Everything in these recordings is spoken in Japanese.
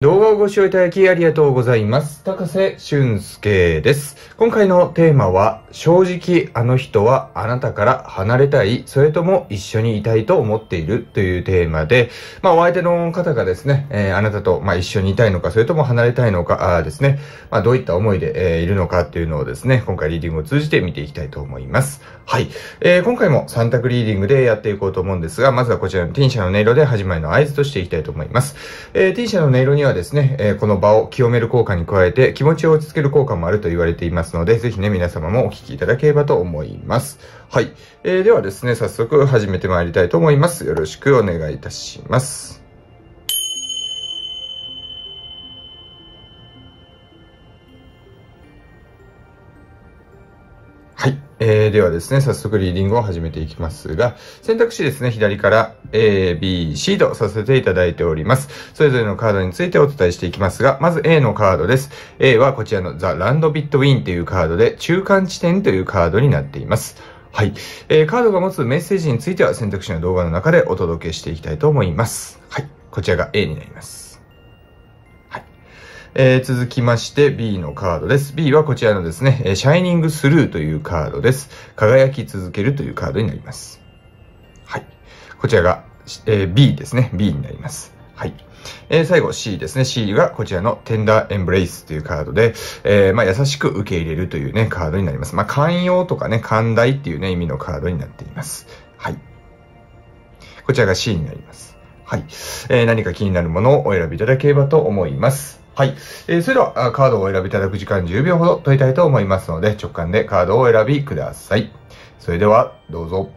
動画をご視聴いただきありがとうございます。高瀬俊介です。今回のテーマは、正直あの人はあなたから離れたい、それとも一緒にいたいと思っているというテーマで、まあお相手の方がですね、えー、あなたと、まあ、一緒にいたいのか、それとも離れたいのかあですね、まあどういった思いで、えー、いるのかっていうのをですね、今回リーディングを通じて見ていきたいと思います。はい。えー、今回も3択リーディングでやっていこうと思うんですが、まずはこちらのティンシャの音色で始まりの合図としていきたいと思います。えー、ティンシャの音色にははですね、えー、この場を清める効果に加えて気持ちを落ち着ける効果もあると言われていますので、ぜひね、皆様もお聞きいただければと思います。はい。えー、ではですね、早速始めてまいりたいと思います。よろしくお願いいたします。はい。えー、ではですね、早速リーディングを始めていきますが、選択肢ですね、左から A、B、C とさせていただいております。それぞれのカードについてお伝えしていきますが、まず A のカードです。A はこちらの The Land Between というカードで、中間地点というカードになっています。はい。えー、カードが持つメッセージについては選択肢の動画の中でお届けしていきたいと思います。はい。こちらが A になります。えー、続きまして B のカードです。B はこちらのですね、シャイニングスルーというカードです。輝き続けるというカードになります。はい。こちらが、えー、B ですね。B になります。はい。えー、最後 C ですね。C がこちらの Tender Embrace というカードで、えー、まあ、優しく受け入れるというね、カードになります。まあ、寛容とかね、寛大っていうね、意味のカードになっています。はい。こちらが C になります。はい。えー、何か気になるものをお選びいただければと思います。はい。えー、それでは、カードをお選びいただく時間10秒ほど取りたいと思いますので、直感でカードをお選びください。それでは、どうぞ。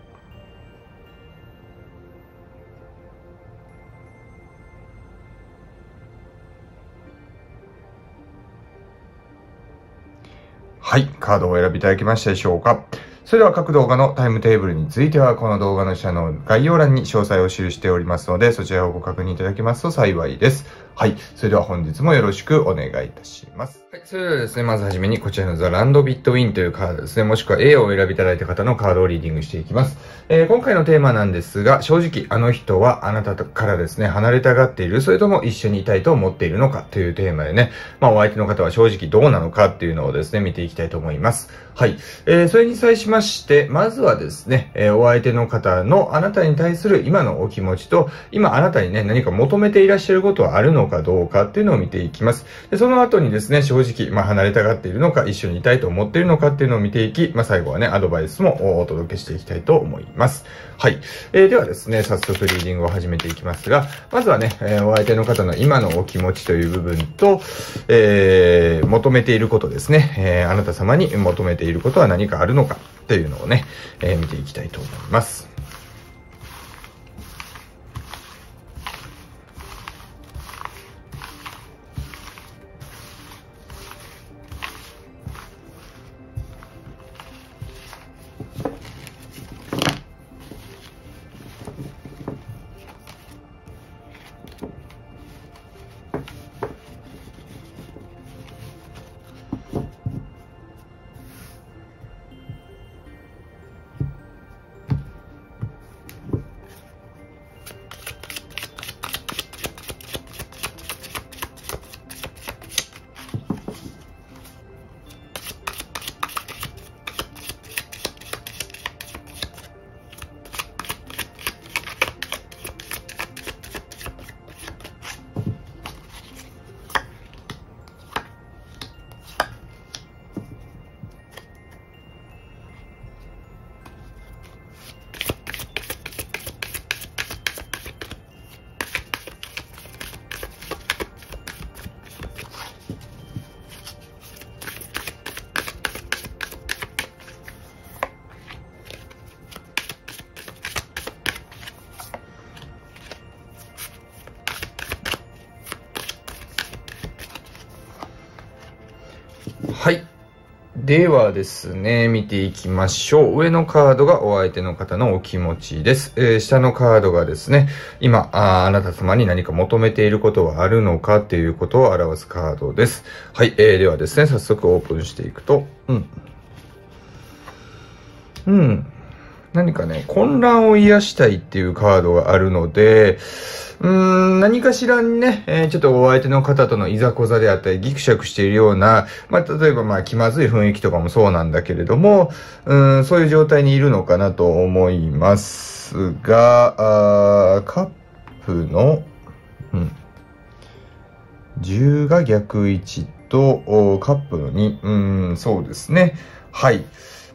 はい。カードを選びいただきましたでしょうかそれでは各動画のタイムテーブルについては、この動画の下の概要欄に詳細を記しておりますので、そちらをご確認いただけますと幸いです。はい。それでは本日もよろしくお願いいたします。はい。それではですね、まずはじめにこちらのザ・ランド・ビット・ウィンというカードですね、もしくは A をお選びいただいた方のカードをリーディングしていきます。えー、今回のテーマなんですが、正直あの人はあなたからですね、離れたがっている、それとも一緒にいたいと思っているのかというテーマでね、まあお相手の方は正直どうなのかっていうのをですね、見ていきたいと思います。はい。えー、それに際しまして、まずはですね、えー、お相手の方のあなたに対する今のお気持ちと、今あなたにね、何か求めていらっしゃることはあるのかどうかっていうのを見ていきます。で、その後にですね、正直、まあ、離れたがっているのか、一緒にいたいと思っているのかっていうのを見ていき、まあ、最後はね、アドバイスもお届けしていきたいと思います。はい。えー、ではですね、早速リーディングを始めていきますが、まずはね、えー、お相手の方の今のお気持ちという部分と、えー、求めていることですね、えー、あなた様に求めていることは何かあるのかというのをね、えー、見ていきたいと思います。ではですね、見ていきましょう。上のカードがお相手の方のお気持ちです。えー、下のカードがですね、今あ、あなた様に何か求めていることはあるのかっていうことを表すカードです。はい、えー、ではですね、早速オープンしていくと、うん。うん。何かね、混乱を癒したいっていうカードがあるので、うーん、何かしらにね、えー、ちょっとお相手の方とのいざこざであったり、ギクシャクしているような、まあ、例えばまあ、気まずい雰囲気とかもそうなんだけれども、うん、そういう状態にいるのかなと思いますが、あカップの、うん、10が逆位置と、カップの2、うん、そうですね。はい。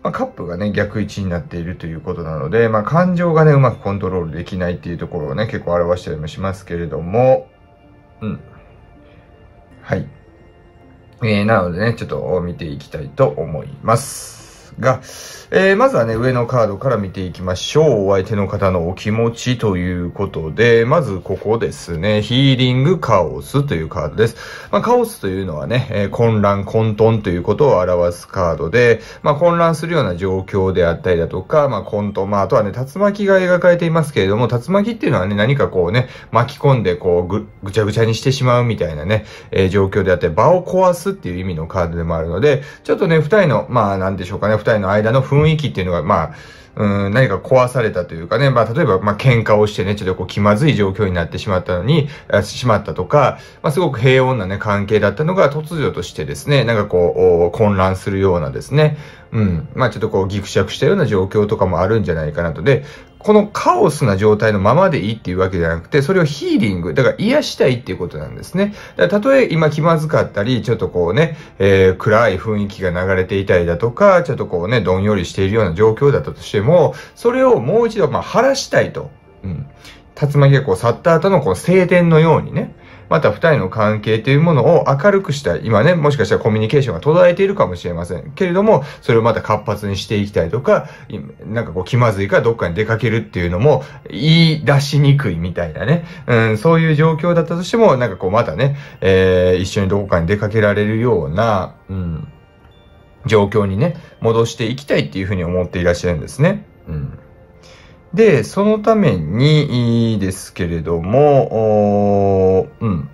まあ、カップがね、逆位置になっているということなので、まあ、感情がね、うまくコントロールできないっていうところをね、結構表したりもしますけれども、うん。はい。えー、なのでね、ちょっと見ていきたいと思います。が、えー、まずはね、上のカードから見ていきましょう。お相手の方のお気持ちということで、まずここですね、ヒーリングカオスというカードです。まあ、カオスというのはね、えー、混乱、混沌ということを表すカードで、まあ、混乱するような状況であったりだとか、まあ、混沌、まあ、あとはね、竜巻が描かれていますけれども、竜巻っていうのはね、何かこうね、巻き込んで、こうぐ、ぐちゃぐちゃにしてしまうみたいなね、えー、状況であって、場を壊すっていう意味のカードでもあるので、ちょっとね、二人の、まあ、なんでしょうかね、二人の間の雰雰囲気っていうのが、まあ、うん、何か壊されたというかね、まあ、例えば、まあ、喧嘩をしてね、ちょっとこう、気まずい状況になってしまったのに、しまったとか、まあ、すごく平穏なね、関係だったのが、突如としてですね、なんかこう、混乱するようなですね、うん、まあ、ちょっとこう、ギクシャクしたような状況とかもあるんじゃないかなと。で、このカオスな状態のままでいいっていうわけじゃなくて、それをヒーリング、だから癒したいっていうことなんですね。だたとえ今気まずかったり、ちょっとこうね、えー、暗い雰囲気が流れていたりだとか、ちょっとこうね、どんよりしているような状況だったとしても、それをもう一度、まあ、晴らしたいと。うん。竜巻がこう去った後のこう晴天のようにね、また2人の関係というものを明るくしたい。今ね、もしかしたらコミュニケーションが途絶えているかもしれません。けれども、それをまた活発にしていきたいとか、なんかこう気まずいからどっかに出かけるっていうのも言い出しにくいみたいなね。うん、そういう状況だったとしても、なんかこうまたね、えー、一緒にどこかに出かけられるような、うん、状況にね、戻していきたいっていうふうに思っていらっしゃるんですね。うん。で、そのためにですけれども、うん。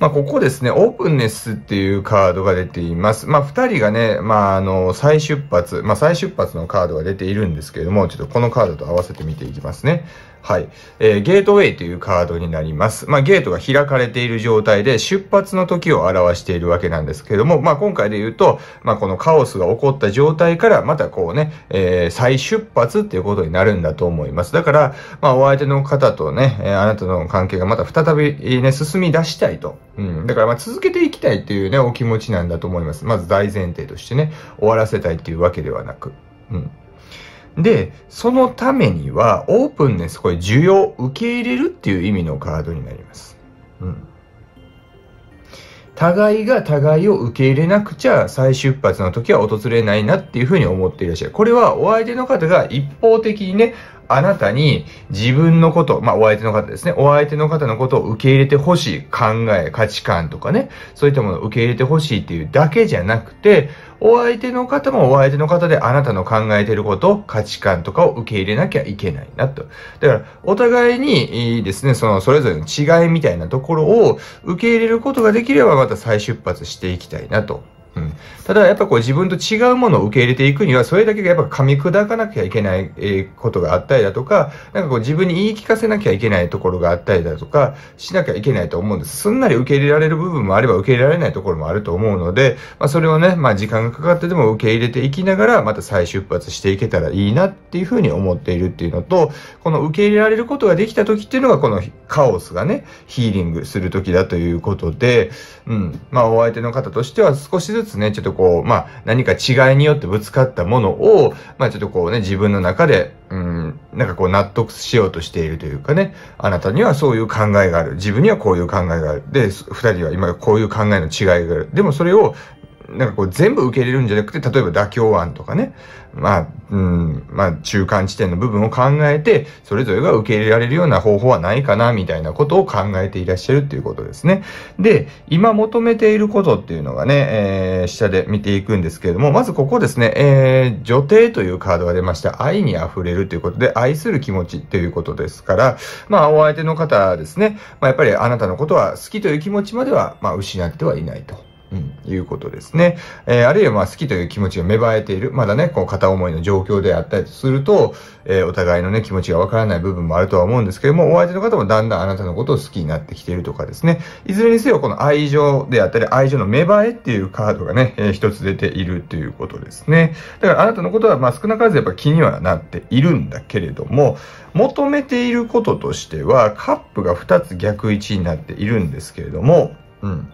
まあ、ここですね、オープンネスっていうカードが出ています。まあ、二人がね、まあ、あの、再出発、まあ、再出発のカードが出ているんですけれども、ちょっとこのカードと合わせて見ていきますね。はい。えー、ゲートウェイというカードになります。まあ、ゲートが開かれている状態で出発の時を表しているわけなんですけども、まあ、今回で言うと、まあ、このカオスが起こった状態から、またこうね、えー、再出発っていうことになるんだと思います。だから、まあ、お相手の方とね、えー、あなたの関係がまた再びね、進み出したいと。うん。だから、ま続けていきたいっていうね、お気持ちなんだと思います。まず大前提としてね、終わらせたいっていうわけではなく。うん。で、そのためには、オープンネス、これ、需要、受け入れるっていう意味のカードになります。うん。互いが互いを受け入れなくちゃ再出発の時は訪れないなっていうふうに思っていらっしゃる。これはお相手の方が一方的にね、あなたに自分のこと、まあ、お相手の方ですね。お相手の方のことを受け入れてほしい考え、価値観とかね、そういったものを受け入れてほしいっていうだけじゃなくて、お相手の方もお相手の方であなたの考えてること、価値観とかを受け入れなきゃいけないなと。だから、お互いにですね、そのそれぞれの違いみたいなところを受け入れることができればまた再出発していきたいなと。ただ、やっぱこう自分と違うものを受け入れていくには、それだけがやっぱ噛み砕かなきゃいけないことがあったりだとか、なんかこう自分に言い聞かせなきゃいけないところがあったりだとか、しなきゃいけないと思うんです。すんなり受け入れられる部分もあれば受け入れられないところもあると思うので、まあ、それをね、まあ時間がかかってでも受け入れていきながら、また再出発していけたらいいなっていうふうに思っているっていうのと、この受け入れられることができた時っていうのが、このカオスがね、ヒーリングする時だということで、うん、まあお相手の方としては少しずつですね、ちょっとこう、まあ、何か違いによってぶつかったものを、まあ、ちょっとこうね、自分の中で、うん、なんかこう納得しようとしているというかね、あなたにはそういう考えがある。自分にはこういう考えがある。で、二人は今こういう考えの違いがある。でもそれをなんかこう全部受け入れるんじゃなくて、例えば妥協案とかね、まあ、うん、まあ中間地点の部分を考えて、それぞれが受け入れられるような方法はないかな、みたいなことを考えていらっしゃるっていうことですね。で、今求めていることっていうのがね、えー、下で見ていくんですけれども、まずここですね、えー、女帝というカードが出ました。愛に溢れるということで、愛する気持ちっていうことですから、まあ、お相手の方ですね、まあ、やっぱりあなたのことは好きという気持ちまでは、まあ、失ってはいないと。うん、いうことですね。えー、あるいはまあ好きという気持ちが芽生えている、まだね、こう片思いの状況であったりすると、えー、お互いのね、気持ちがわからない部分もあるとは思うんですけども、お相手の方もだんだんあなたのことを好きになってきているとかですね、いずれにせよこの愛情であったり、愛情の芽生えっていうカードがね、えー、一つ出ているということですね。だからあなたのことはまあ少なからずやっぱ気にはなっているんだけれども、求めていることとしては、カップが2つ逆位置になっているんですけれども、うん。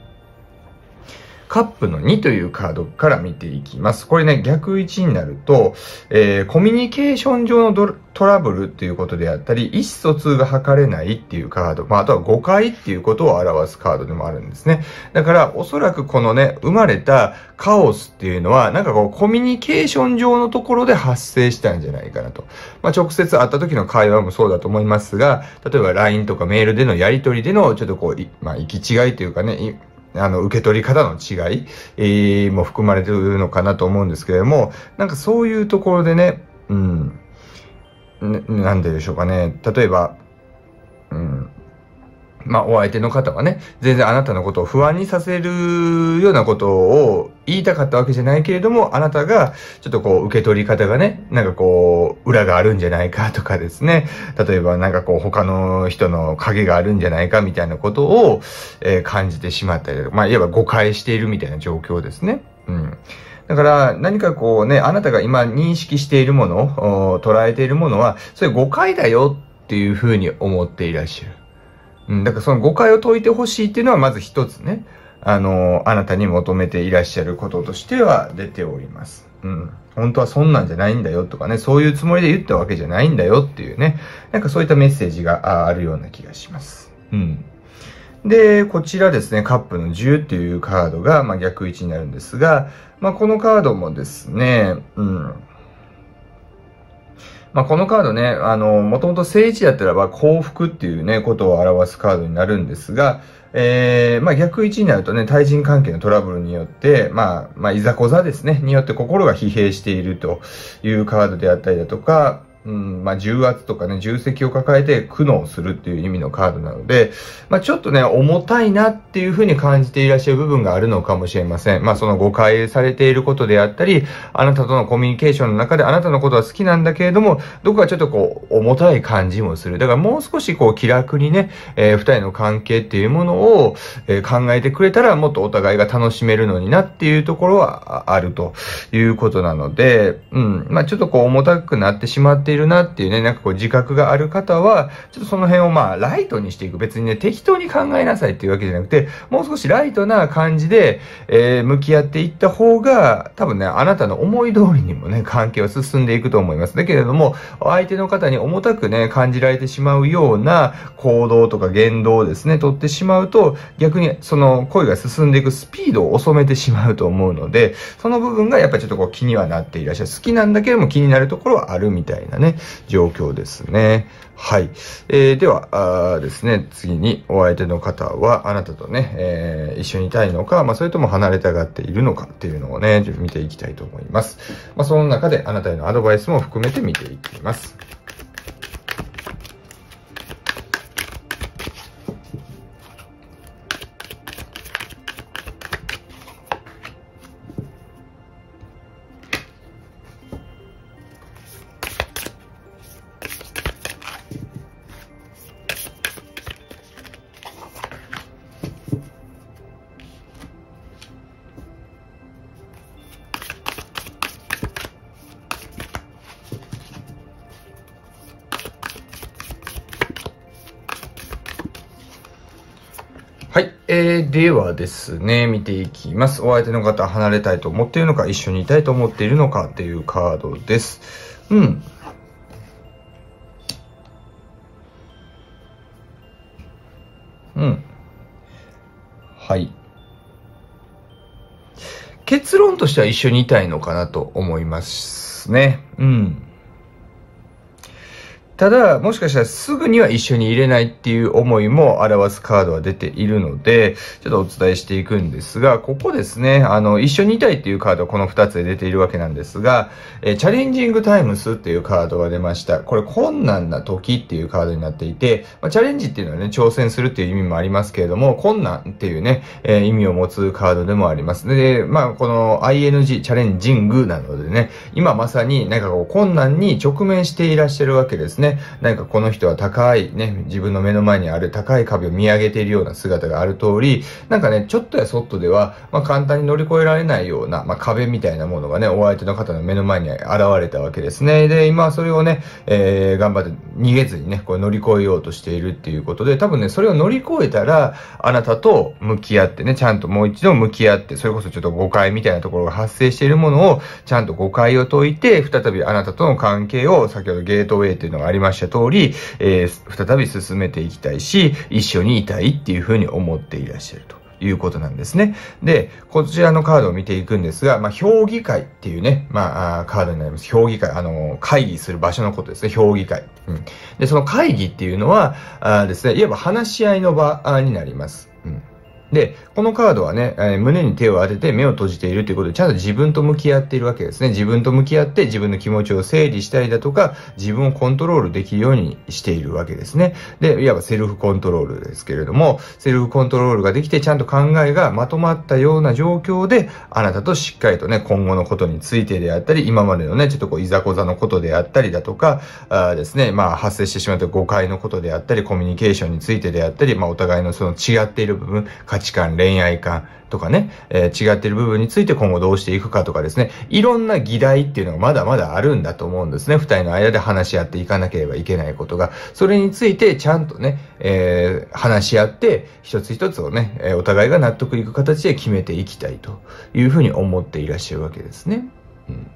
カップの2というカードから見ていきます。これね、逆位置になると、えー、コミュニケーション上のトラブルっていうことであったり、意思疎通が図れないっていうカード、まあ、あとは誤解っていうことを表すカードでもあるんですね。だから、おそらくこのね、生まれたカオスっていうのは、なんかこう、コミュニケーション上のところで発生したんじゃないかなと。まあ、直接会った時の会話もそうだと思いますが、例えば LINE とかメールでのやり取りでの、ちょっとこう、まあ、行き違いというかね、あの、受け取り方の違い、えも含まれてるのかなと思うんですけれども、なんかそういうところでね、うん、ななんででしょうかね。例えば、うん、まあ、お相手の方はね、全然あなたのことを不安にさせるようなことを言いたかったわけじゃないけれども、あなたが、ちょっとこう、受け取り方がね、なんかこう、裏があるんじゃないかとかですね、例えばなんかこう、他の人の影があるんじゃないかみたいなことを、えー、感じてしまったりとか、まあ、いわば誤解しているみたいな状況ですね。うん。だから何かこうね、あなたが今認識しているもの、捉えているものは、それ誤解だよっていうふうに思っていらっしゃる。うん、だからその誤解を解いてほしいっていうのはまず一つね、あの、あなたに求めていらっしゃることとしては出ております。うん。本当はそんなんじゃないんだよとかね、そういうつもりで言ったわけじゃないんだよっていうね、なんかそういったメッセージがあるような気がします。うん。で、こちらですね、カップの10っていうカードが、まあ、逆位置になるんですが、まあ、このカードもですね、うん、まあ、このカードね、あの、もともと正位置だったらば幸福っていうね、ことを表すカードになるんですが、えー、まあ、逆位置になるとね、対人関係のトラブルによって、まあ、まあ、いざこざですね、によって心が疲弊しているというカードであったりだとか、うんまあ、重圧とかね、重責を抱えて苦悩するっていう意味のカードなので、まあ、ちょっとね、重たいなっていうふうに感じていらっしゃる部分があるのかもしれません。まあ、その誤解されていることであったり、あなたとのコミュニケーションの中であなたのことは好きなんだけれども、どこかちょっとこう、重たい感じもする。だからもう少しこう、気楽にね、えー、二人の関係っていうものを、えー、考えてくれたら、もっとお互いが楽しめるのになっていうところはあるということなので、うん、まあ、ちょっとこう、重たくなってしまってているなっていうね、なんかこう自覚がある方は、ちょっとその辺をまあライトにしていく。別にね、適当に考えなさいっていうわけじゃなくて、もう少しライトな感じで、えー、向き合っていった方が、多分ね、あなたの思い通りにもね、関係は進んでいくと思います。だけれども、相手の方に重たくね、感じられてしまうような行動とか言動をですね、取ってしまうと、逆にその恋が進んでいくスピードを遅めてしまうと思うので、その部分がやっぱちょっとこう気にはなっていらっしゃる。好きなんだけども気になるところはあるみたいなね。ね、状況ですね。はい。えー、では、あですね、次にお相手の方は、あなたとね、えー、一緒にいたいのか、まあ、それとも離れたがっているのかっていうのをね、見ていきたいと思います。まあ、その中であなたへのアドバイスも含めて見ていきます。ではですね、見ていきます。お相手の方、離れたいと思っているのか、一緒にいたいと思っているのかっていうカードです。うん。うん。はい。結論としては一緒にいたいのかなと思いますね。うん。ただ、もしかしたらすぐには一緒に入れないっていう思いも表すカードは出ているので、ちょっとお伝えしていくんですが、ここですね、あの、一緒にいたいっていうカードこの2つで出ているわけなんですが、えチャレンジングタイムスっていうカードが出ました。これ、困難な時っていうカードになっていて、まあ、チャレンジっていうのはね、挑戦するっていう意味もありますけれども、困難っていうね、えー、意味を持つカードでもあります。で、まあ、この ING、チャレンジングなのでね、今まさになんかこう、困難に直面していらっしゃるわけですね。なんかこの人は高いね、自分の目の前にある高い壁を見上げているような姿がある通り、なんかね、ちょっとやそっとでは、まあ、簡単に乗り越えられないような、まあ、壁みたいなものがね、お相手の方の目の前に現れたわけですね。で、今それをね、えー、頑張って逃げずにね、これ乗り越えようとしているっていうことで、多分ね、それを乗り越えたら、あなたと向き合ってね、ちゃんともう一度向き合って、それこそちょっと誤解みたいなところが発生しているものを、ちゃんと誤解を解いて、再びあなたとの関係を、先ほどゲートウェイっていうのがありましたました通り、えー、再び進めていきたいし、一緒にいたいっていうふうに思っていらっしゃると。いうことなんですね。で、こちらのカードを見ていくんですが、まあ、評議会っていうね、まあ、カードになります。評議会、あの、会議する場所のことですね、評議会。うん。で、その会議っていうのは、あですね、いわば話し合いの場になります。うん。で、このカードはね、えー、胸に手を当てて目を閉じているということで、ちゃんと自分と向き合っているわけですね。自分と向き合って自分の気持ちを整理したりだとか、自分をコントロールできるようにしているわけですね。で、いわばセルフコントロールですけれども、セルフコントロールができて、ちゃんと考えがまとまったような状況で、あなたとしっかりとね、今後のことについてであったり、今までのね、ちょっとこう、いざこざのことであったりだとか、あですね、まあ、発生してしまった誤解のことであったり、コミュニケーションについてであったり、まあ、お互いのその違っている部分、価値観、恋愛観とかね、えー、違ってる部分について今後どうしていくかとかですね、いろんな議題っていうのがまだまだあるんだと思うんですね。二人の間で話し合っていかなければいけないことが、それについてちゃんとね、えー、話し合って、一つ一つをね、えお互いが納得いく形で決めていきたいというふうに思っていらっしゃるわけですね。うん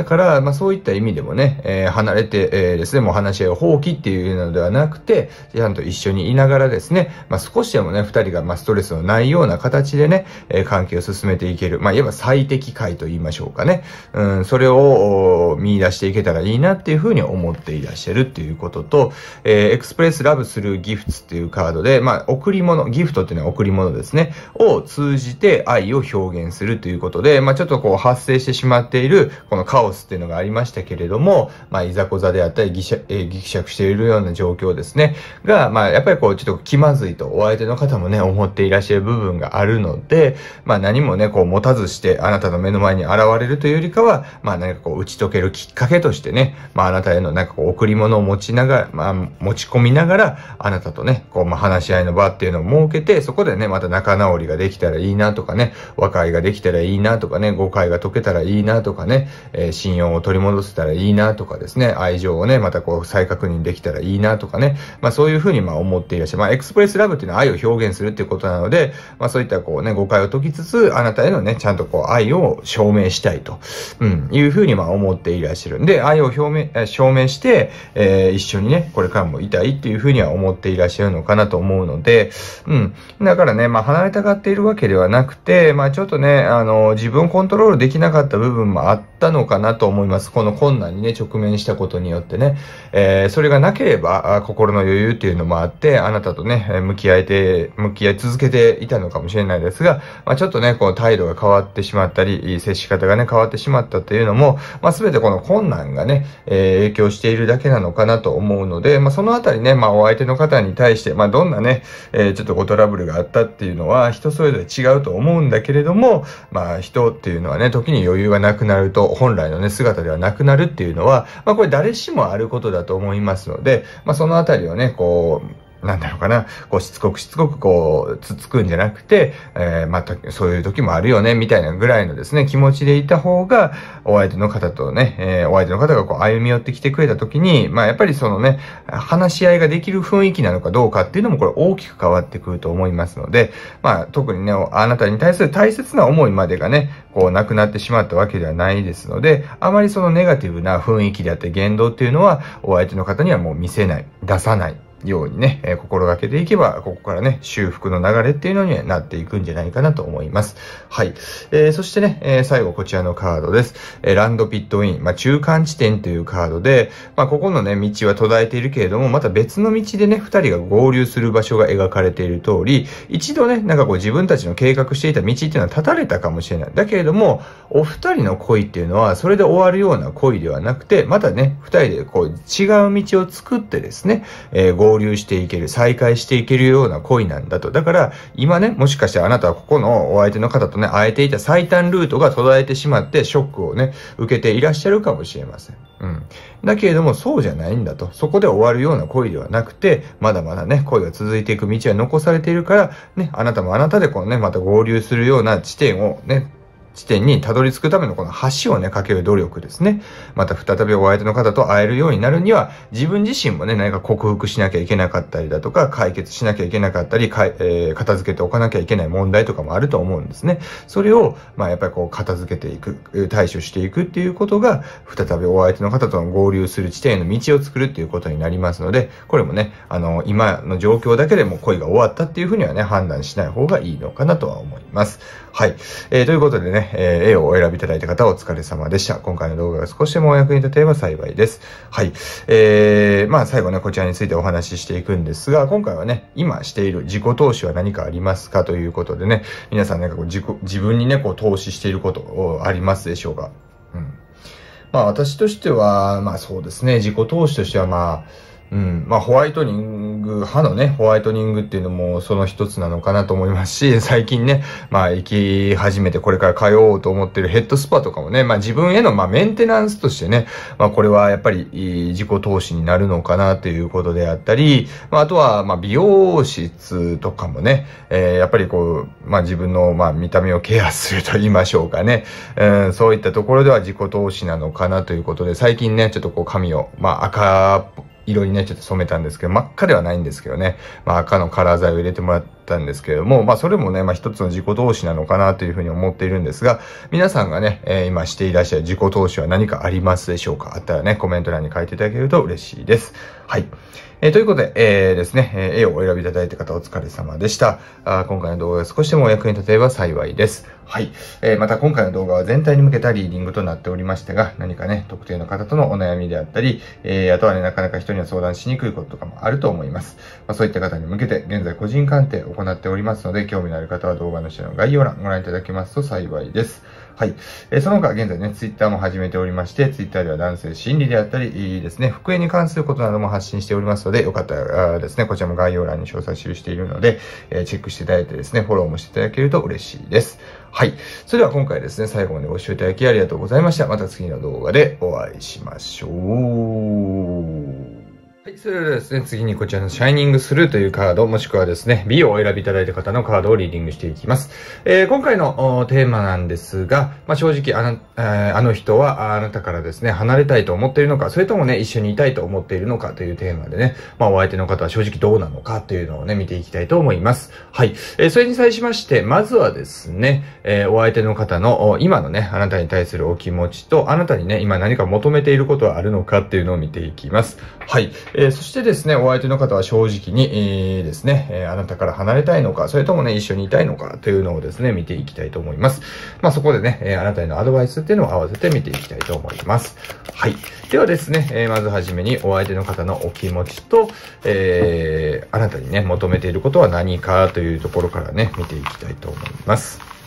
だから、まあ、そういった意味でもね、えー、離れて、えー、ですね、もう話し合いを放棄っていうのではなくて、ちゃんと一緒にいながらですね、まあ、少しでもね、二人が、まあ、ストレスのないような形でね、えー、関係を進めていける、まあ、いわば最適解と言いましょうかね。うん、それを見出していけたらいいなっていうふうに思っていらっしゃるっていうことと、えー、エクスプレスラブスルーギフツっていうカードで、まあ、贈り物、ギフトっていうのは贈り物ですね、を通じて愛を表現するということで、まあ、ちょっとこう発生してしまっている、このカオっていうのがありましたけれども、まあ、いざこざであったりぎしゃ、えー、ぎくしゃくしているような状況ですね。が、まあ、やっぱりこう、ちょっと気まずいと、お相手の方もね、思っていらっしゃる部分があるので、まあ、何もね、こう、持たずして、あなたの目の前に現れるというよりかは、まあ、何かこう、打ち解けるきっかけとしてね、まあ、あなたへのなんかこう、贈り物を持ちながら、まあ、持ち込みながら、あなたとね、こう、まあ、話し合いの場っていうのを設けて、そこでね、また仲直りができたらいいなとかね、和解ができたらいいなとかね、誤解が解けたらいいなとかね、えー信用を取り戻せたらいいなとかですね、愛情をね、またこう再確認できたらいいなとかね、まあそういうふうにまあ思っていらっしゃる。まあエクスプレスラブっていうのは愛を表現するっていうことなので、まあそういったこうね、誤解を解きつつ、あなたへのね、ちゃんとこう愛を証明したいと、うん、いうふうにまあ思っていらっしゃる。んで、愛を表明、証明して、えー、一緒にね、これからもいたいっていうふうには思っていらっしゃるのかなと思うので、うん。だからね、まあ離れたがっているわけではなくて、まあちょっとね、あの、自分をコントロールできなかった部分もあって、ったのかなと思います。この困難にね、直面したことによってね。えー、それがなければ、心の余裕っていうのもあって、あなたとね、向き合えて、向き合い続けていたのかもしれないですが、まあ、ちょっとね、こう、態度が変わってしまったり、接し方がね、変わってしまったっていうのも、まあ、全てこの困難がね、えー、影響しているだけなのかなと思うので、まあ、そのあたりね、まあ、お相手の方に対して、まあ、どんなね、えー、ちょっとごトラブルがあったっていうのは、人それぞれ違うと思うんだけれども、まあ、人っていうのはね、時に余裕がなくなると、本来のね、姿ではなくなるっていうのは、まあこれ誰しもあることだと思いますので、まあそのあたりをね、こう、なんだろうかな、こうしつこくしつこくこう、つつくんじゃなくて、えー、また、そういう時もあるよね、みたいなぐらいのですね、気持ちでいた方が、お相手の方とね、えー、お相手の方がこう歩み寄ってきてくれた時に、まあ、やっぱりそのね、話し合いができる雰囲気なのかどうかっていうのもこれ大きく変わってくると思いますので、まあ、特にね、あなたに対する大切な思いまでがね、こう、なくなってしまったわけではないですので、あまりそのネガティブな雰囲気であって言動っていうのは、お相手の方にはもう見せない、出さないようにね、え心がけていけば、ここからね、修復の流れっていうのになっていくんじゃないかなと思います。はい。えー、そしてね、えー、最後こちらのカードです。えー、ランドピットイン、まあ、中間地点というカードで、まあ、ここのね、道は途絶えているけれども、また別の道でね、二人が合流する場所が描かれている通り、一度ね、なんかこう自分たちの計画していた道っていうのは断たれたかもしれない。だけれども、お二人の恋っていうのは、それで終わるような恋ではなくて、またね、二人でこう違う道を作ってですね、えー合流していける、再会していけるような恋なんだと。だから、今ね、もしかしてあなたはここのお相手の方とね、会えていた最短ルートが途絶えてしまって、ショックをね、受けていらっしゃるかもしれません。うん。だけれども、そうじゃないんだと。そこで終わるような恋ではなくて、まだまだね、恋が続いていく道は残されているから、ね、あなたもあなたでこのね、また合流するような地点をね、地点にたどり着くためのこの橋をね、かける努力ですね。また再びお相手の方と会えるようになるには、自分自身もね、何か克服しなきゃいけなかったりだとか、解決しなきゃいけなかったり、かえー、片付けておかなきゃいけない問題とかもあると思うんですね。それを、まあやっぱりこう、片付けていく、対処していくっていうことが、再びお相手の方との合流する地点への道を作るっていうことになりますので、これもね、あの、今の状況だけでも恋が終わったっていうふうにはね、判断しない方がいいのかなとは思います。はい。えー、ということでね、えー、をお選びいただいた方お疲れ様でした。今回の動画が少しでもお役に立てれば幸いです。はい。えー、まあ最後ね、こちらについてお話ししていくんですが、今回はね、今している自己投資は何かありますかということでね、皆さんなんかこう自己、自分にね、こう投資していることありますでしょうかうん。まあ私としては、まあそうですね、自己投資としてはまあ、うん。まあ、ホワイトニング、歯のね、ホワイトニングっていうのもその一つなのかなと思いますし、最近ね、まあ、行き始めてこれから通おうと思ってるヘッドスパとかもね、まあ、自分への、まあ、メンテナンスとしてね、まあ、これはやっぱり、自己投資になるのかなということであったり、まあ、あとは、まあ、美容室とかもね、えー、やっぱりこう、まあ、自分の、まあ、見た目をケアすると言いましょうかね、うん、そういったところでは自己投資なのかなということで、最近ね、ちょっとこう、髪を、まあ、赤色にね、ちょっと染めたんですけど、真っ赤ではないんですけどね、まあ、赤のカラー剤を入れてもらったんですけれども、まあ、それもね、まあ、一つの自己投資なのかなというふうに思っているんですが、皆さんがね、えー、今していらっしゃる自己投資は何かありますでしょうかあったらね、コメント欄に書いていただけると嬉しいです。はい。えー、ということで、えー、ですね、えー、絵をお選びいただいた方お疲れ様でした。あ今回の動画が少しでもお役に立てれば幸いです。はい。えー、また今回の動画は全体に向けたリーディングとなっておりましたが、何かね、特定の方とのお悩みであったり、えー、あとはね、なかなか人には相談しにくいこととかもあると思います。まあ、そういった方に向けて、現在個人鑑定を行っておりますので、興味のある方は動画の下の概要欄ご覧いただけますと幸いです。はい。えー、その他、現在ね、ツイッターも始めておりまして、ツイッターでは男性心理であったり、ですね、復縁に関することなども発信しておりますので、よかったらですね、こちらも概要欄に詳細記しているので、えー、チェックしていただいてですね、フォローもしていただけると嬉しいです。はい。それでは今回ですね、最後までご視聴いただきありがとうございました。また次の動画でお会いしましょう。はい、それではですね、次にこちらのシャイニングスルーというカード、もしくはですね、B をお選びいただいた方のカードをリーディングしていきます。えー、今回のテーマなんですが、まあ、正直あの、えー、あの人はあなたからですね、離れたいと思っているのか、それともね、一緒にいたいと思っているのかというテーマでね、まあ、お相手の方は正直どうなのかというのをね、見ていきたいと思います。はい。えー、それに際しまして、まずはですね、えお相手の方の今のね、あなたに対するお気持ちと、あなたにね、今何か求めていることはあるのかっていうのを見ていきます。はい。えそしてですね、お相手の方は正直に、えですね、えあなたから離れたいのか、それともね、一緒にいたいのかというのをですね、見ていきたいと思います。まあ、そこでね、えあなたへのアドバイスっていうのを合わせて見ていきたいと思います。はい。ではですね、えまずはじめにお相手の方のお気持ちと、えー、あなたにね、求めていることは何かというところからね、見ていきたいと思います。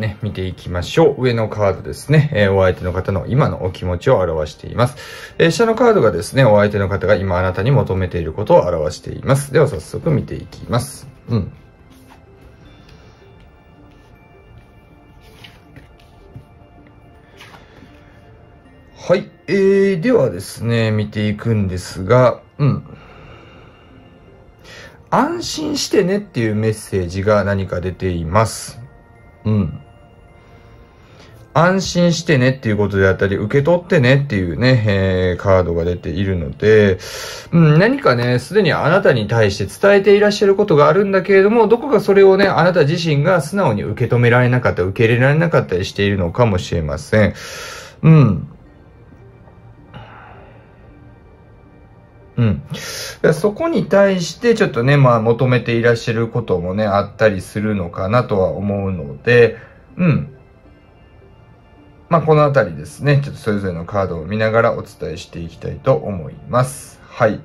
ね、見ていきましょう。上のカードですね、えー、お相手の方の今のお気持ちを表しています。えー、下のカードがですね、お相手の方が今あなたに求めていることを表しています。では早速見ていきます。うん。はい。えー、ではですね、見ていくんですが、うん。安心してねっていうメッセージが何か出ています。うん。安心してねっていうことであったり、受け取ってねっていうね、えー、カードが出ているので、うん、何かね、すでにあなたに対して伝えていらっしゃることがあるんだけれども、どこかそれをね、あなた自身が素直に受け止められなかった、受け入れられなかったりしているのかもしれません。うん。うん。そこに対してちょっとね、まあ求めていらっしゃることもね、あったりするのかなとは思うので、うん。まあ、このあたりですね、ちょっとそれぞれのカードを見ながらお伝えしていきたいと思います。はい。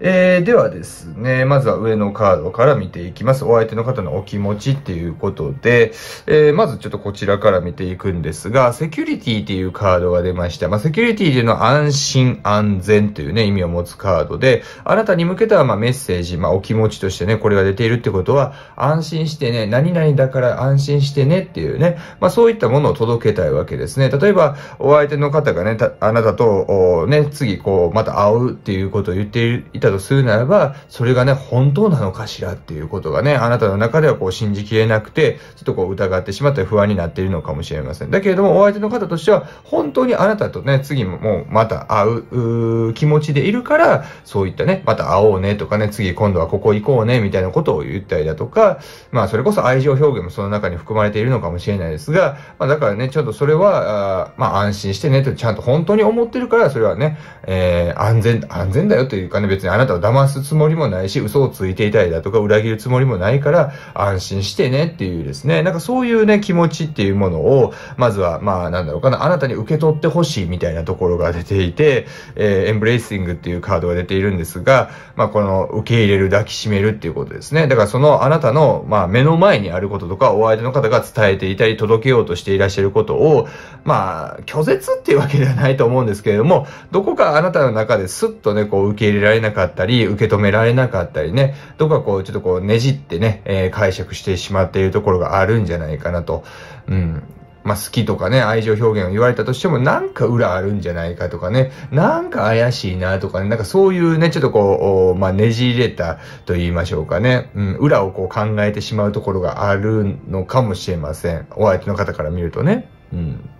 えー、ではですね、まずは上のカードから見ていきます。お相手の方のお気持ちっていうことで、えー、まずちょっとこちらから見ていくんですが、セキュリティっていうカードが出ました。まあ、セキュリティでの安心安全というね、意味を持つカードで、あなたに向けたまメッセージ、まあ、お気持ちとしてね、これが出ているってことは、安心してね、何々だから安心してねっていうね、まあ、そういったものを届けたいわけですね。例えば、お相手の方がね、あなたと、ね、次こう、また会うっていうことを言っていたったとするならば、それがね、本当なのかしらっていうことがね、あなたの中ではこう信じきれなくて、ちょっとこう疑ってしまって不安になっているのかもしれません。だけれども、お相手の方としては、本当にあなたとね、次ももうまた会う気持ちでいるから、そういったね、また会おうねとかね、次今度はここ行こうね、みたいなことを言ったりだとか、まあ、それこそ愛情表現もその中に含まれているのかもしれないですが、まあ、だからね、ちょっとそれは、あまあ、安心してね、とちゃんと本当に思ってるから、それはね、えー、安全、安全だよというかね、別にあなたを騙すつもりもないし、嘘をついていたりだとか、裏切るつもりもないから、安心してねっていうですね、なんかそういうね、気持ちっていうものを、まずは、まあ、なんだろうかな、あなたに受け取ってほしいみたいなところが出ていて、えー、エンブレイシングっていうカードが出ているんですが、まあ、この、受け入れる、抱きしめるっていうことですね。だからその、あなたの、まあ、目の前にあることとか、お相手の方が伝えていたり、届けようとしていらっしゃることを、まあ、拒絶っていうわけではないと思うんですけれども、どこかあなたの中ですっとね、こう、受け入れられなかったったり、受け止められなかったりね、どこかこう、ちょっとこう、ねじってね、えー、解釈してしまっているところがあるんじゃないかなと。うん。まあ、好きとかね、愛情表現を言われたとしても、なんか裏あるんじゃないかとかね、なんか怪しいなとかね、なんかそういうね、ちょっとこう、まあ、ねじれたと言いましょうかね、うん、裏をこう考えてしまうところがあるのかもしれません。お相手の方から見るとね。うん。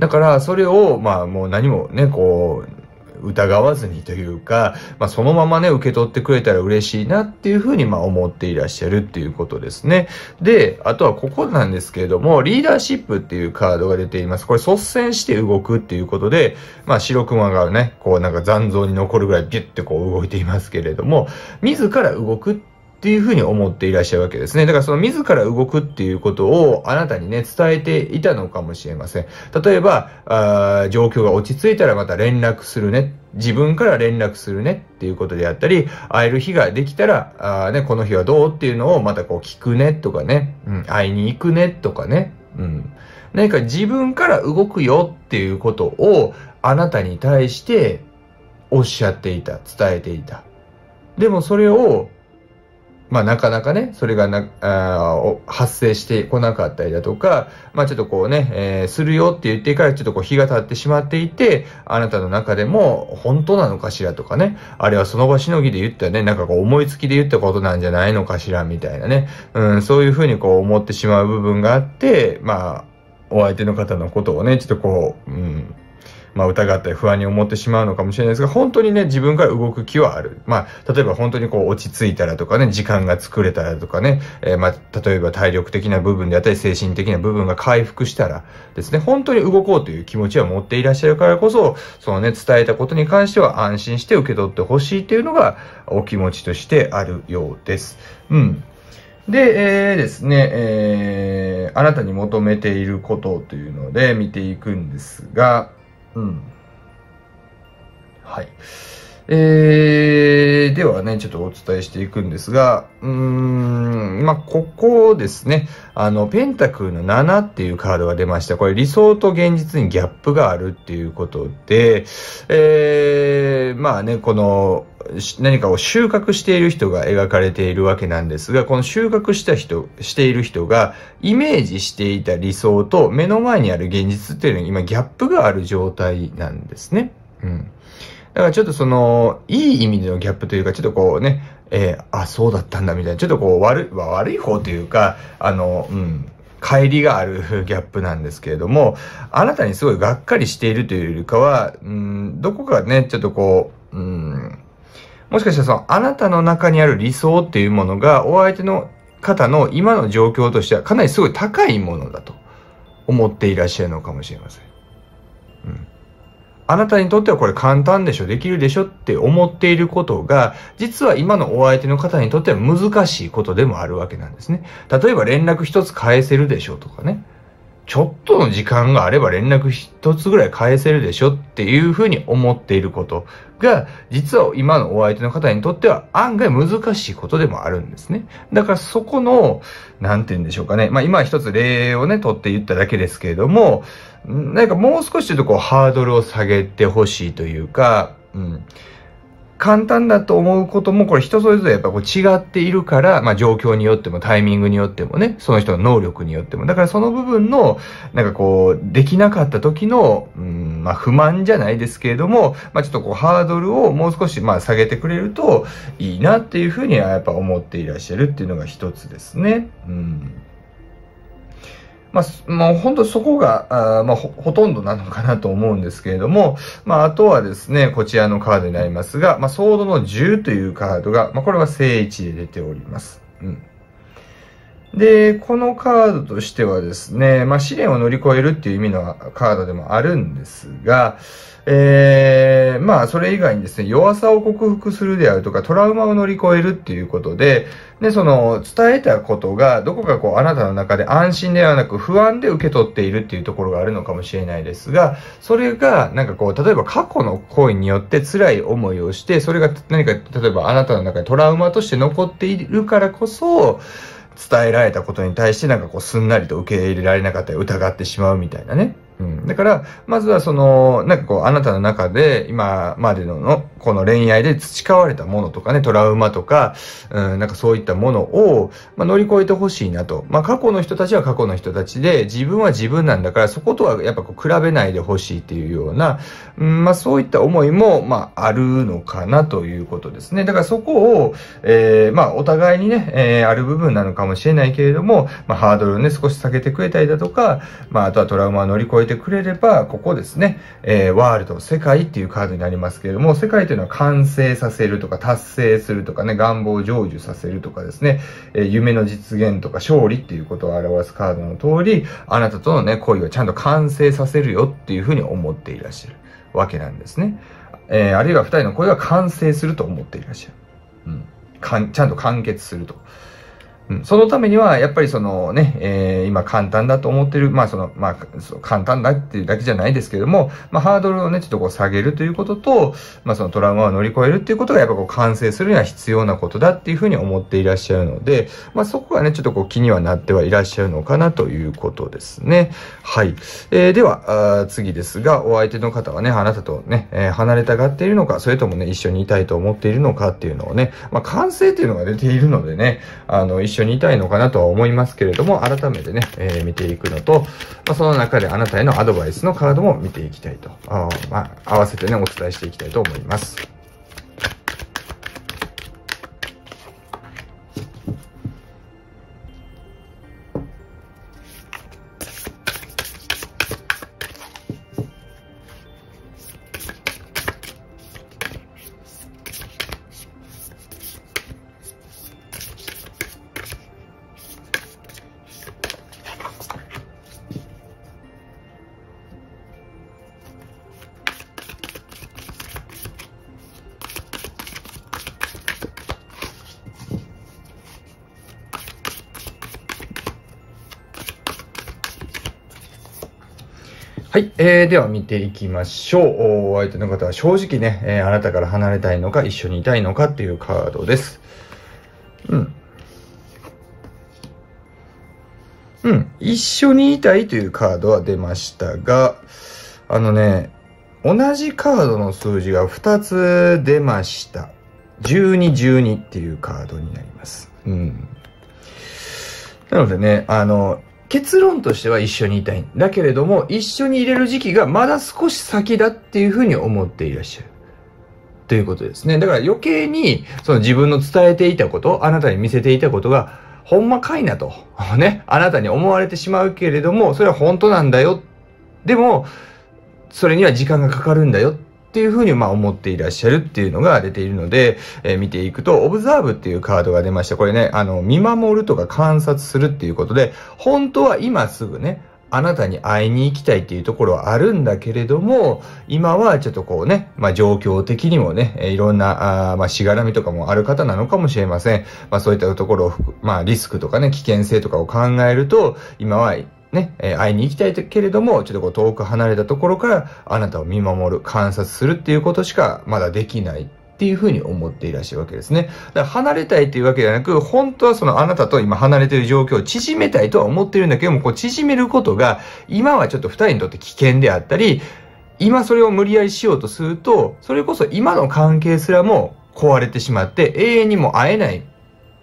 だから、それを、まあ、もう何もね、こう、疑わずにというか、まあ、そのままね、受け取ってくれたら嬉しいなっていうふうに、まあ、思っていらっしゃるっていうことですね。で、あとはここなんですけれども、リーダーシップっていうカードが出ています。これ、率先して動くっていうことで、まあ、白熊がね、こうなんか残像に残るぐらいギュッてこう動いていますけれども、自ら動くってっていうふうに思っていらっしゃるわけですね。だからその自ら動くっていうことをあなたにね、伝えていたのかもしれません。例えば、あ状況が落ち着いたらまた連絡するね。自分から連絡するねっていうことであったり、会える日ができたら、あね、この日はどうっていうのをまたこう聞くねとかね、うん、会いに行くねとかね、うん。何か自分から動くよっていうことをあなたに対しておっしゃっていた、伝えていた。でもそれをまあ、なかなかね、それがなあ発生してこなかったりだとか、まあ、ちょっとこうね、えー、するよって言ってからちょっとこう日が経ってしまっていて、あなたの中でも本当なのかしらとかね、あれはその場しのぎで言ったね、なんかこう思いつきで言ったことなんじゃないのかしらみたいなね、うん、そういうふうにこう思ってしまう部分があって、まあ、お相手の方のことをね、ちょっとこう、うん、まあ、疑ったり不安に思ってしまうのかもしれないですが、本当にね、自分が動く気はある。まあ、例えば本当にこう落ち着いたらとかね、時間が作れたらとかね、えー、まあ、例えば体力的な部分であったり、精神的な部分が回復したらですね、本当に動こうという気持ちは持っていらっしゃるからこそ、そのね、伝えたことに関しては安心して受け取ってほしいというのがお気持ちとしてあるようです。うん。で、えー、ですね、えー、あなたに求めていることというので見ていくんですが、うん。はい。えー、ではね、ちょっとお伝えしていくんですが、うーん、まあ、ここですね、あの、ペンタクルの7っていうカードが出ました。これ理想と現実にギャップがあるっていうことで、えー、まあね、この、何かを収穫している人が描かれているわけなんですが、この収穫した人、している人が、イメージしていた理想と目の前にある現実っていうのに今ギャップがある状態なんですね。うん。だからちょっとその、いい意味でのギャップというか、ちょっとこうね、えー、あ、そうだったんだみたいな、ちょっとこう悪、悪い方というか、あの、うん、帰りがある ギャップなんですけれども、あなたにすごいがっかりしているというよりかは、うん、どこかね、ちょっとこう、うん、もしかしたらそのあなたの中にある理想っていうものがお相手の方の今の状況としてはかなりすごい高いものだと思っていらっしゃるのかもしれません。うん。あなたにとってはこれ簡単でしょ、できるでしょって思っていることが、実は今のお相手の方にとっては難しいことでもあるわけなんですね。例えば連絡一つ返せるでしょとかね。ちょっとの時間があれば連絡一つぐらい返せるでしょっていうふうに思っていることが、実は今のお相手の方にとっては案外難しいことでもあるんですね。だからそこの、なんて言うんでしょうかね。まあ今一つ例をね、取って言っただけですけれども、なんかもう少しちょっとこうハードルを下げてほしいというか、うん。簡単だと思うことも、これ人それぞれやっぱこう違っているから、まあ状況によってもタイミングによってもね、その人の能力によっても。だからその部分の、なんかこう、できなかった時の、うん、まあ不満じゃないですけれども、まあちょっとこうハードルをもう少しまあ下げてくれるといいなっていうふうにはやっぱ思っていらっしゃるっていうのが一つですね。うん。まあ、まあ、本当そこが、あまあほ、ほとんどなのかなと思うんですけれども、まあ、あとはですね、こちらのカードになりますが、まあ、ソードの10というカードが、まあ、これは正位置で出ております。うん。で、このカードとしてはですね、まあ、試練を乗り越えるっていう意味のカードでもあるんですが、えー、まあ、それ以外にですね、弱さを克服するであるとか、トラウマを乗り越えるっていうことで、で、その、伝えたことが、どこかこう、あなたの中で安心ではなく不安で受け取っているっていうところがあるのかもしれないですが、それが、なんかこう、例えば過去の恋によって辛い思いをして、それが何か、例えばあなたの中でトラウマとして残っているからこそ、伝えられたことに対してなんかこうすんなりと受け入れられなかったり疑ってしまうみたいなね。うん、だから、まずはその、なんかこう、あなたの中で、今までのの、この恋愛で培われたものとかね、トラウマとか、うん、なんかそういったものを、まあ、乗り越えてほしいなと。まあ、過去の人たちは過去の人たちで、自分は自分なんだから、そことはやっぱこう、比べないでほしいっていうような、うん、まあ、そういった思いも、まあ、あるのかなということですね。だからそこを、えー、まあ、お互いにね、えー、ある部分なのかもしれないけれども、まあ、ハードルをね、少し下げてくれたりだとか、まあ、あとはトラウマを乗り越ええてくれれば、ここですね、えー、ワールド、世界っていうカードになりますけれども、世界というのは完成させるとか、達成するとかね、願望を成就させるとかですね、えー、夢の実現とか勝利っていうことを表すカードの通り、あなたとのね、恋をちゃんと完成させるよっていうふうに思っていらっしゃるわけなんですね。えー、あるいは二人の恋が完成すると思っていらっしゃる。うん。かんちゃんと完結すると。そのためには、やっぱりそのね、えー、今簡単だと思ってる、まあその、まあ、そ簡単だっていうだけじゃないですけれども、まあハードルをね、ちょっとこう下げるということと、まあそのトラウマを乗り越えるっていうことがやっぱこう完成するには必要なことだっていうふうに思っていらっしゃるので、まあそこがね、ちょっとこう気にはなってはいらっしゃるのかなということですね。はい。えー、では、あ次ですが、お相手の方はね、あなたとね、えー、離れたがっているのか、それともね、一緒にいたいと思っているのかっていうのをね、まあ完成っていうのが出ているのでね、あの、一緒緒にいたいのかなとは思いますけれども、改めてね、えー、見ていくのと、まあ、その中であなたへのアドバイスのカードも見ていきたいと、あまあ、合わせてね、お伝えしていきたいと思います。では見ていきましょう。お相手の方は正直ね、えー、あなたから離れたいのか、一緒にいたいのかっていうカードです。うん。うん。一緒にいたいというカードは出ましたが、あのね、同じカードの数字が2つ出ました。12、12っていうカードになります。うん。なのでね、あの、結論としては一緒にいたい。だけれども、一緒に入れる時期がまだ少し先だっていうふうに思っていらっしゃる。ということですね。だから余計に、その自分の伝えていたこと、あなたに見せていたことが、ほんまかいなと。ね。あなたに思われてしまうけれども、それは本当なんだよ。でも、それには時間がかかるんだよっていうふうにまあ思っていらっしゃるっていうのが出ているので、えー、見ていくと、オブザーブっていうカードが出ました。これね、あの、見守るとか観察するっていうことで、本当は今すぐね、あなたに会いに行きたいっていうところはあるんだけれども、今はちょっとこうね、まあ状況的にもね、いろんな、あまあしがらみとかもある方なのかもしれません。まあそういったところを、まあリスクとかね、危険性とかを考えると、今はね、え会いに行きたいけれども、ちょっとこう遠く離れたところからあなたを見守る、観察するっていうことしかまだできないっていうふうに思っていらっしゃるわけですね。だから離れたいというわけではなく、本当はそのあなたと今離れている状況を縮めたいとは思ってるんだけども、こう縮めることが今はちょっと二人にとって危険であったり、今それを無理やりしようとすると、それこそ今の関係すらも壊れてしまって永遠にも会えない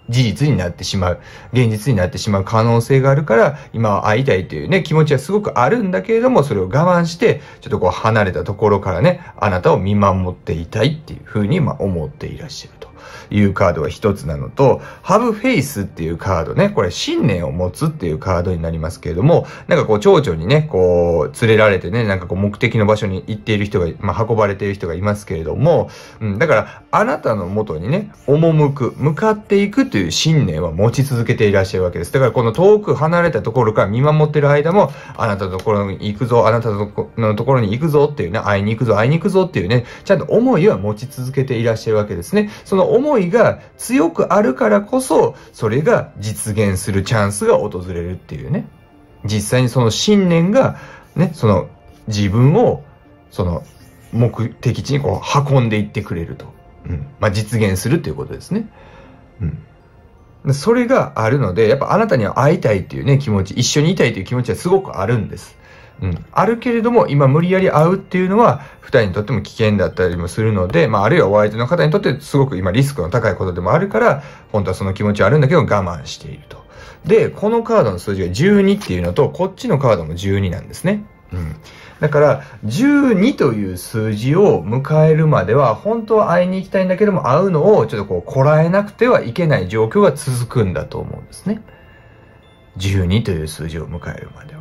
事実になってしまう、現実になってしまう可能性があるから、今は会いたいというね、気持ちはすごくあるんだけれども、それを我慢して、ちょっとこう離れたところからね、あなたを見守っていたいっていうふうに、まあ思っていらっしゃると。いうカードが一つなのと、ハブフェイスっていうカードね、これ信念を持つっていうカードになりますけれども、なんかこう蝶々にね、こう連れられてね、なんかこう目的の場所に行っている人が、まあ、運ばれている人がいますけれども、うん、だからあなたの元にね、赴く、向かっていくという信念は持ち続けていらっしゃるわけです。だからこの遠く離れたところから見守ってる間も、あなたのところに行くぞ、あなたのところに行くぞっていうね、会いに行くぞ、会いに行くぞっていうね、ちゃんと思いは持ち続けていらっしゃるわけですね。その思いが強くあるからこそ、それが実現するチャンスが訪れるっていうね。実際にその信念が、ね、その自分を、その目的地にこう運んでいってくれると。うん。まあ、実現するっていうことですね。うん。それがあるので、やっぱあなたには会いたいっていうね、気持ち、一緒にいたいという気持ちはすごくあるんです。うん、あるけれども、今無理やり会うっていうのは、二人にとっても危険だったりもするので、まあ、あるいはお相手の方にとってすごく今リスクの高いことでもあるから、本当はその気持ちはあるんだけど我慢していると。で、このカードの数字が12っていうのと、こっちのカードも12なんですね。うん。だから、12という数字を迎えるまでは、本当は会いに行きたいんだけども、会うのをちょっとこう、こらえなくてはいけない状況が続くんだと思うんですね。12という数字を迎えるまでは。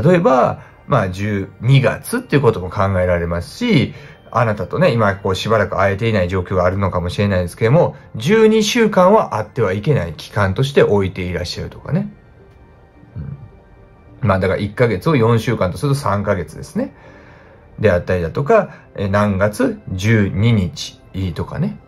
例えば、まあ、12月っていうことも考えられますし、あなたとね、今こうしばらく会えていない状況があるのかもしれないですけども、12週間は会ってはいけない期間として置いていらっしゃるとかね。うん、まあだから1ヶ月を4週間とすると3ヶ月ですね。であったりだとか、何月12日とかね。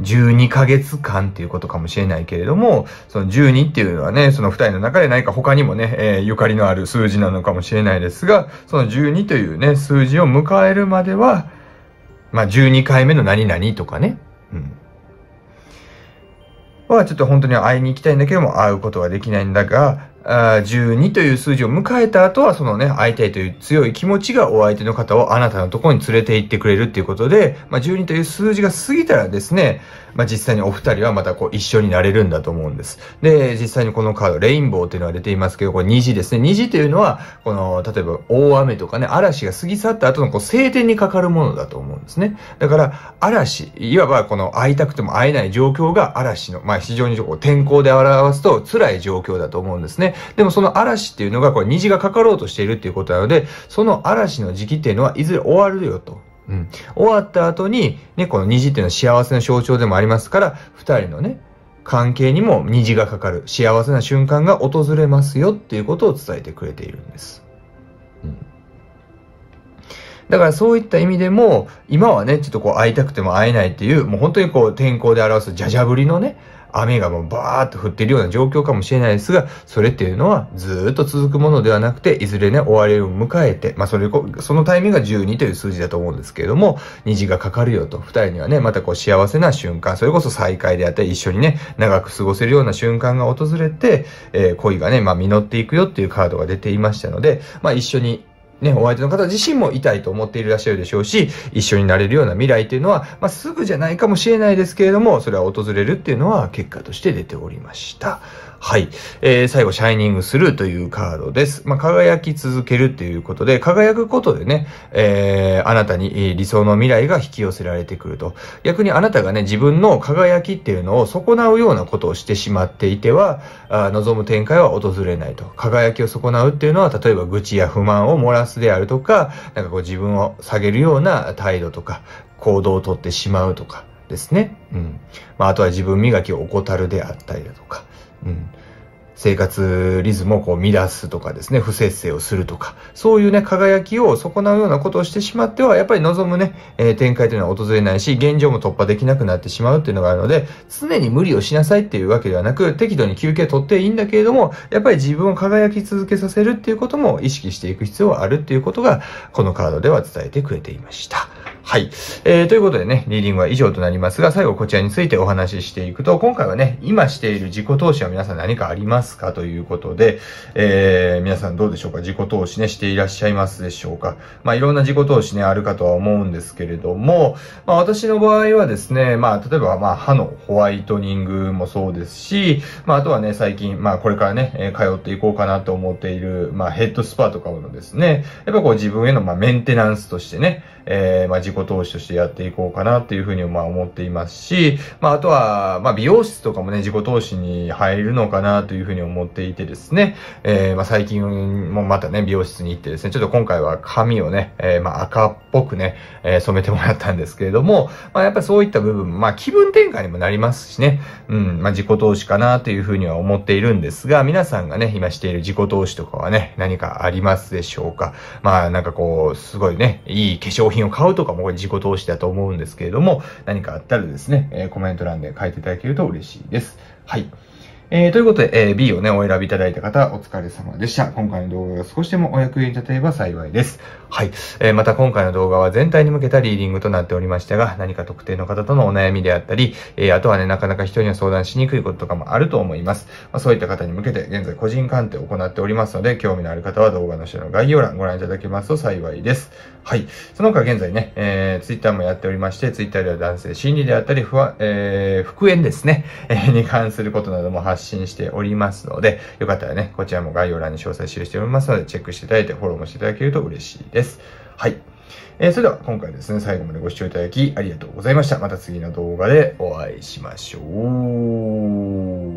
12ヶ月間っていうことかもしれないけれども、その12っていうのはね、その2人の中で何か他にもね、えー、ゆかりのある数字なのかもしれないですが、その12というね、数字を迎えるまでは、まあ、12回目の何々とかね、うん。は、ちょっと本当に会いに行きたいんだけども、会うことはできないんだが、12という数字を迎えた後は、そのね、会いたいという強い気持ちがお相手の方をあなたのところに連れて行ってくれるっていうことで、まあ、12という数字が過ぎたらですね、まあ、実際にお二人はまたこう一緒になれるんだと思うんです。で、実際にこのカード、レインボーっていうのは出ていますけど、これ虹ですね。虹というのは、この、例えば大雨とかね、嵐が過ぎ去った後のこう晴天にかかるものだと思うんですね。だから、嵐、いわばこの会いたくても会えない状況が嵐の、まあ、非常にこう天候で表すと辛い状況だと思うんですね。でもその嵐っていうのが、これ虹がかかろうとしているっていうことなので、その嵐の時期っていうのはいずれ終わるよと。うん。終わった後に、ね、この虹っていうのは幸せの象徴でもありますから、2人のね、関係にも虹がかかる幸せな瞬間が訪れますよっていうことを伝えてくれているんです。うん、だからそういった意味でも、今はね、ちょっとこう会いたくても会えないっていう、もう本当にこう天候で表すじゃじゃぶりのね、雨がもうバーっと降ってるような状況かもしれないですが、それっていうのはずっと続くものではなくて、いずれね、終わりを迎えて、まあそれこ、そのタイミングが12という数字だと思うんですけれども、虹がかかるよと、二人にはね、またこう幸せな瞬間、それこそ再会であったり、一緒にね、長く過ごせるような瞬間が訪れて、えー、恋がね、まあ実っていくよっていうカードが出ていましたので、まあ一緒にね、お相手の方自身も痛いと思っていらっしゃるでしょうし、一緒になれるような未来っていうのは、まあ、すぐじゃないかもしれないですけれども、それは訪れるっていうのは結果として出ておりました。はい。えー、最後、シャイニングスルーというカードです。まあ、輝き続けるということで、輝くことでね、えー、あなたに理想の未来が引き寄せられてくると。逆にあなたがね、自分の輝きっていうのを損なうようなことをしてしまっていては、あ望む展開は訪れないと。輝きを損なうっていうのは、例えば愚痴や不満を漏らすであるとか、なんかこう自分を下げるような態度とか、行動をとってしまうとかですね。うん。まあ、あとは自分磨きを怠るであったりだとか。うん、生活リズムをこう乱すとかですね、不節制をするとか、そういうね、輝きを損なうようなことをしてしまっては、やっぱり望むね、えー、展開というのは訪れないし、現状も突破できなくなってしまうっていうのがあるので、常に無理をしなさいっていうわけではなく、適度に休憩取っていいんだけれども、やっぱり自分を輝き続けさせるっていうことも意識していく必要はあるっていうことが、このカードでは伝えてくれていました。はい。えー、ということでね、リーディングは以上となりますが、最後こちらについてお話ししていくと、今回はね、今している自己投資は皆さん何かありますかということで、えー、皆さんどうでしょうか自己投資ね、していらっしゃいますでしょうかまあ、いろんな自己投資ね、あるかとは思うんですけれども、まあ、私の場合はですね、まあ、例えば、まあ、歯のホワイトニングもそうですし、まあ、あとはね、最近、まあ、これからね、通っていこうかなと思っている、まあ、ヘッドスパとかのですね、やっぱこう自分への、まあ、メンテナンスとしてね、えーまあ、自己投資としてやっていこうかなっていうふうに、まあ、思っていますし、まあ、あとは、まあ、美容室とかもね、自己投資に入るのかなというふうに思っていてですね、えー、まあ、最近もまたね、美容室に行ってですね、ちょっと今回は髪をね、えー、まあ、赤っぽくね、えー、染めてもらったんですけれども、まあ、やっぱりそういった部分、まあ、気分転換にもなりますしね、うん、まあ、自己投資かなというふうには思っているんですが、皆さんがね、今している自己投資とかはね、何かありますでしょうかまあ、なんかこう、すごいね、いい化粧品を買うととかもこれ自己投資だと思うんですけれども、何かあったらですね、えコメント欄で書いていただけると嬉しいです。はい。えー、ということで、えー、B をね、お選びいただいた方、お疲れ様でした。今回の動画が少しでもお役に立てれば幸いです。はい。えー、また今回の動画は全体に向けたリーディングとなっておりましたが、何か特定の方とのお悩みであったり、えー、あとはね、なかなか人には相談しにくいこととかもあると思います。まあ、そういった方に向けて、現在個人鑑定を行っておりますので、興味のある方は動画の下の概要欄ご覧いただけますと幸いです。はい。その他現在ね、えー、Twitter もやっておりまして、Twitter では男性心理であったり、不安、えー、復縁ですね、えー、に関することなども発信発信しておりますので、よかったらね、こちらも概要欄に詳細記しておりますので、チェックしていただいてフォローもしていただけると嬉しいです。はい。えー、それでは今回ですね、最後までご視聴いただきありがとうございました。また次の動画でお会いしましょう。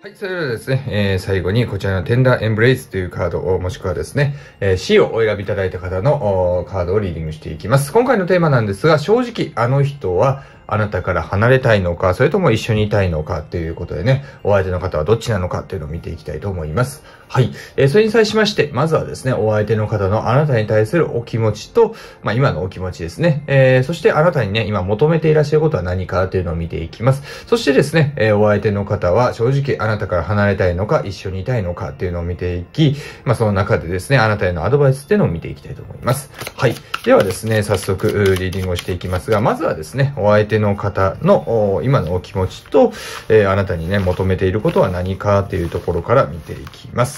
はい、それではですね、えー、最後にこちらのテンダーエンブレイスというカードを、もしくはですね、えー、C をお選びいただいた方のカードをリーディングしていきます。今回のテーマなんですが、正直あの人はあなたから離れたいのか、それとも一緒にいたいのかっていうことでね、お相手の方はどっちなのかっていうのを見ていきたいと思います。はい。えー、それに際しまして、まずはですね、お相手の方のあなたに対するお気持ちと、まあ、今のお気持ちですね。えー、そしてあなたにね、今求めていらっしゃることは何かというのを見ていきます。そしてですね、えー、お相手の方は正直あなたから離れたいのか、一緒にいたいのかっていうのを見ていき、まあ、その中でですね、あなたへのアドバイスっていうのを見ていきたいと思います。はい。ではですね、早速、リーディングをしていきますが、まずはですね、お相手の方の今のお気持ちと、えあなたにね、求めていることは何かっていうところから見ていきます。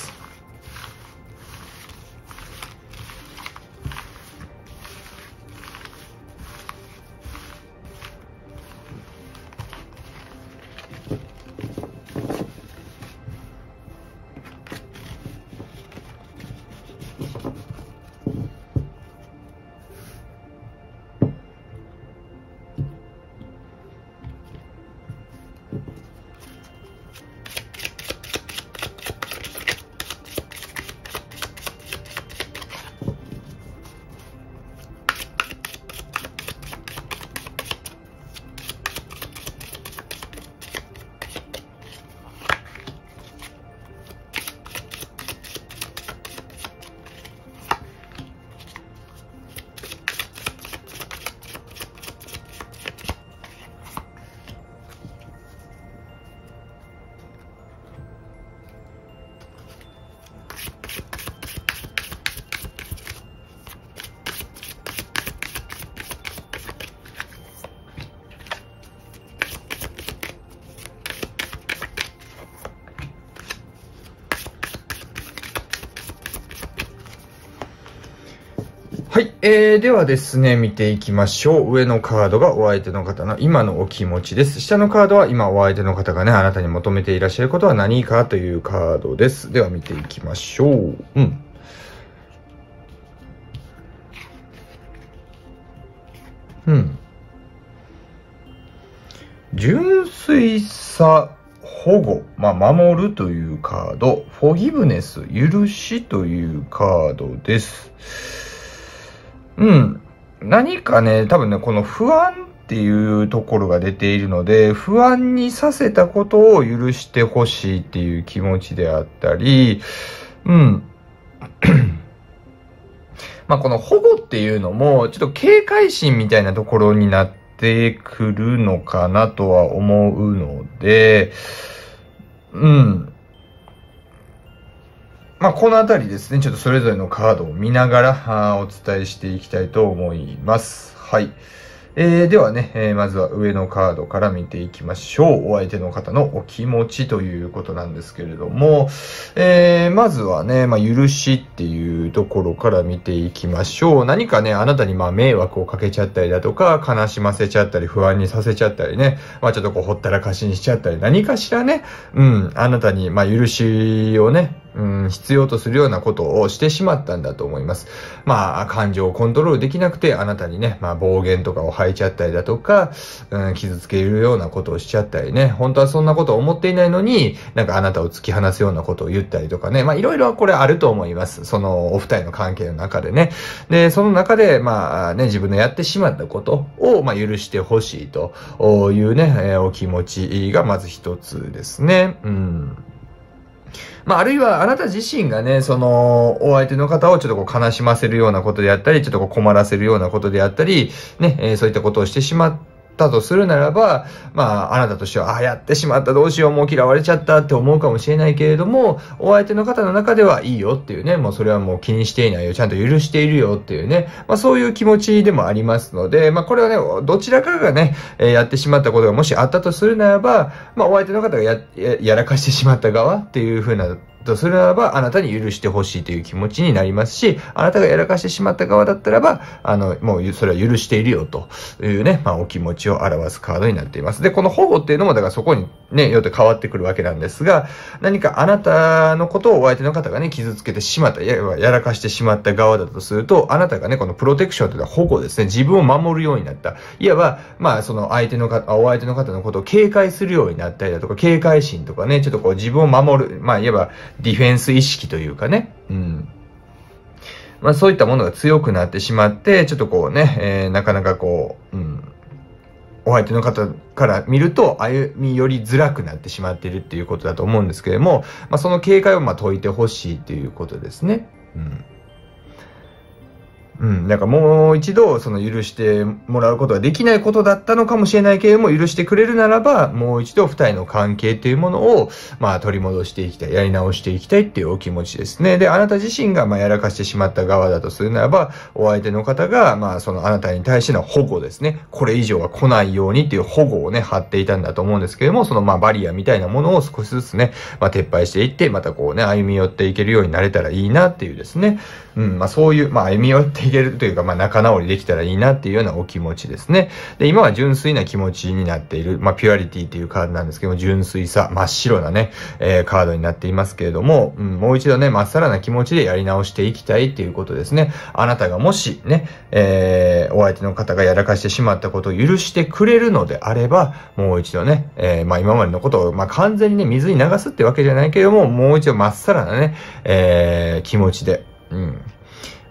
えー、ではですね、見ていきましょう。上のカードがお相手の方の今のお気持ちです。下のカードは今お相手の方がね、あなたに求めていらっしゃることは何かというカードです。では見ていきましょう。うん。うん。純粋さ保護、まあ、守るというカード、フォギブネス、許しというカードです。うん。何かね、多分ね、この不安っていうところが出ているので、不安にさせたことを許してほしいっていう気持ちであったり、うん。まあ、この保護っていうのも、ちょっと警戒心みたいなところになってくるのかなとは思うので、うん。まあ、このあたりですね、ちょっとそれぞれのカードを見ながらあお伝えしていきたいと思います。はい。えー、ではね、えー、まずは上のカードから見ていきましょう。お相手の方のお気持ちということなんですけれども、えー、まずはね、まあ、許しっていうところから見ていきましょう。何かね、あなたにまあ迷惑をかけちゃったりだとか、悲しませちゃったり、不安にさせちゃったりね、まあ、ちょっとこうほったらかしにしちゃったり、何かしらね、うん、あなたにまあ許しをね、うん、必要とするようなことをしてしまったんだと思います。まあ、感情をコントロールできなくて、あなたにね、まあ、暴言とかを吐いちゃったりだとか、うん、傷つけるようなことをしちゃったりね、本当はそんなことを思っていないのに、なんかあなたを突き放すようなことを言ったりとかね、まあ、いろいろこれあると思います。その、お二人の関係の中でね。で、その中で、まあ、ね、自分のやってしまったことを、まあ、許してほしいというね、えお気持ちがまず一つですね。うん。まあ、あるいはあなた自身がね、その、お相手の方をちょっとこう悲しませるようなことであったり、ちょっとこう困らせるようなことであったり、ね、えー、そういったことをしてしまって、ったとするならば、まあ、あなたとしては、あ、やってしまった、どうしよう、もう嫌われちゃったって思うかもしれないけれども、お相手の方の中では、いいよっていうね、もうそれはもう気にしていないよ、ちゃんと許しているよっていうね、まあ、そういう気持ちでもありますので、まあ、これはね、どちらかがね、えやってしまったことがもしあったとするならば、まあ、お相手の方がや、やらかしてしまった側っていう風なとすれば、あなたに許してほしいという気持ちになりますし、あなたがやらかしてしまった側だったらば、あの、もうそれは許しているよというね、まあお気持ちを表すカードになっています。で、この保護っていうのも、だからそこにね、よって変わってくるわけなんですが、何かあなたのことをお相手の方がね、傷つけてしまった、ややらかしてしまった側だとすると、あなたがね、このプロテクションというのは保護ですね、自分を守るようになった。いわば、まあその相手の方、お相手の方のことを警戒するようになったりだとか、警戒心とかね、ちょっとこう自分を守る、まあいわば、ディフェンス意識というかね、うん。まあそういったものが強くなってしまって、ちょっとこうね、えー、なかなかこう、うん、お相手の方から見ると歩み寄りづらくなってしまっているっていうことだと思うんですけれども、まあ、その警戒をま解いてほしいということですね。うんうん、なんかもう一度、その許してもらうことができないことだったのかもしれないけれども、許してくれるならば、もう一度二人の関係というものを、まあ取り戻していきたい、やり直していきたいっていうお気持ちですね。で、あなた自身が、まあやらかしてしまった側だとするならば、お相手の方が、まあそのあなたに対しての保護ですね。これ以上は来ないようにっていう保護をね、張っていたんだと思うんですけれども、そのまあバリアみたいなものを少しずつね、まあ撤廃していって、またこうね、歩み寄っていけるようになれたらいいなっていうですね。うん、まあそういう、まあ歩み寄っていけるというか、まあ、仲直りできたらいいなっていうようなお気持ちですね。で、今は純粋な気持ちになっている、まあ、ピュアリティっていうカードなんですけども、純粋さ、真っ白なね、えー、カードになっていますけれども、うん、もう一度ね、まっさらな気持ちでやり直していきたいっていうことですね。あなたがもしね、えー、お相手の方がやらかしてしまったことを許してくれるのであれば、もう一度ね、えー、まあ、今までのことを、まあ、完全にね、水に流すってわけじゃないけれども、もう一度まっさらなね、えー、気持ちで、うん、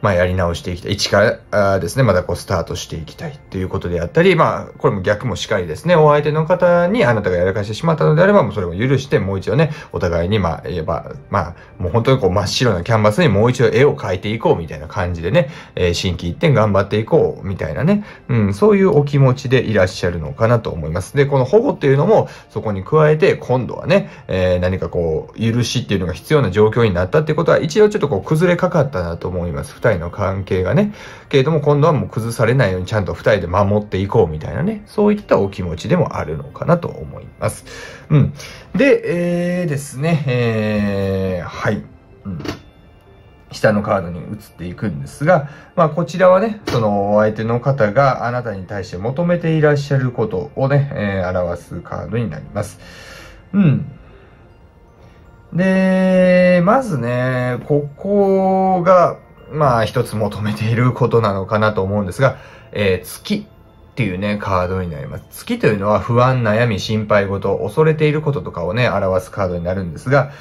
まあ、やり直していきたい。一からですね、まだこうスタートしていきたいということであったり、まあ、これも逆もしっかりですね、お相手の方にあなたがやらかしてしまったのであれば、もうそれを許して、もう一度ね、お互いに、まあ、言えば、まあ、もう本当にこう真っ白なキャンバスにもう一度絵を描いていこうみたいな感じでね、えー、心機一転頑張っていこうみたいなね、うん、そういうお気持ちでいらっしゃるのかなと思います。で、この保護っていうのも、そこに加えて、今度はね、えー、何かこう、許しっていうのが必要な状況になったってことは、一応ちょっとこう、崩れかかったなと思います。界の関係がね、けれども今度はもう崩されないようにちゃんと2人で守っていこうみたいなね、そういったお気持ちでもあるのかなと思います。うん。で、えー、ですね、えー、はい。うん下のカードに移っていくんですが、まあ、こちらはね、そのお相手の方があなたに対して求めていらっしゃることをね、えー、表すカードになります。うん。で、まずね、ここが、まあ一つ求めていることなのかなと思うんですが、えー、月っていうね、カードになります。月というのは不安、悩み、心配事、恐れていることとかをね、表すカードになるんですが、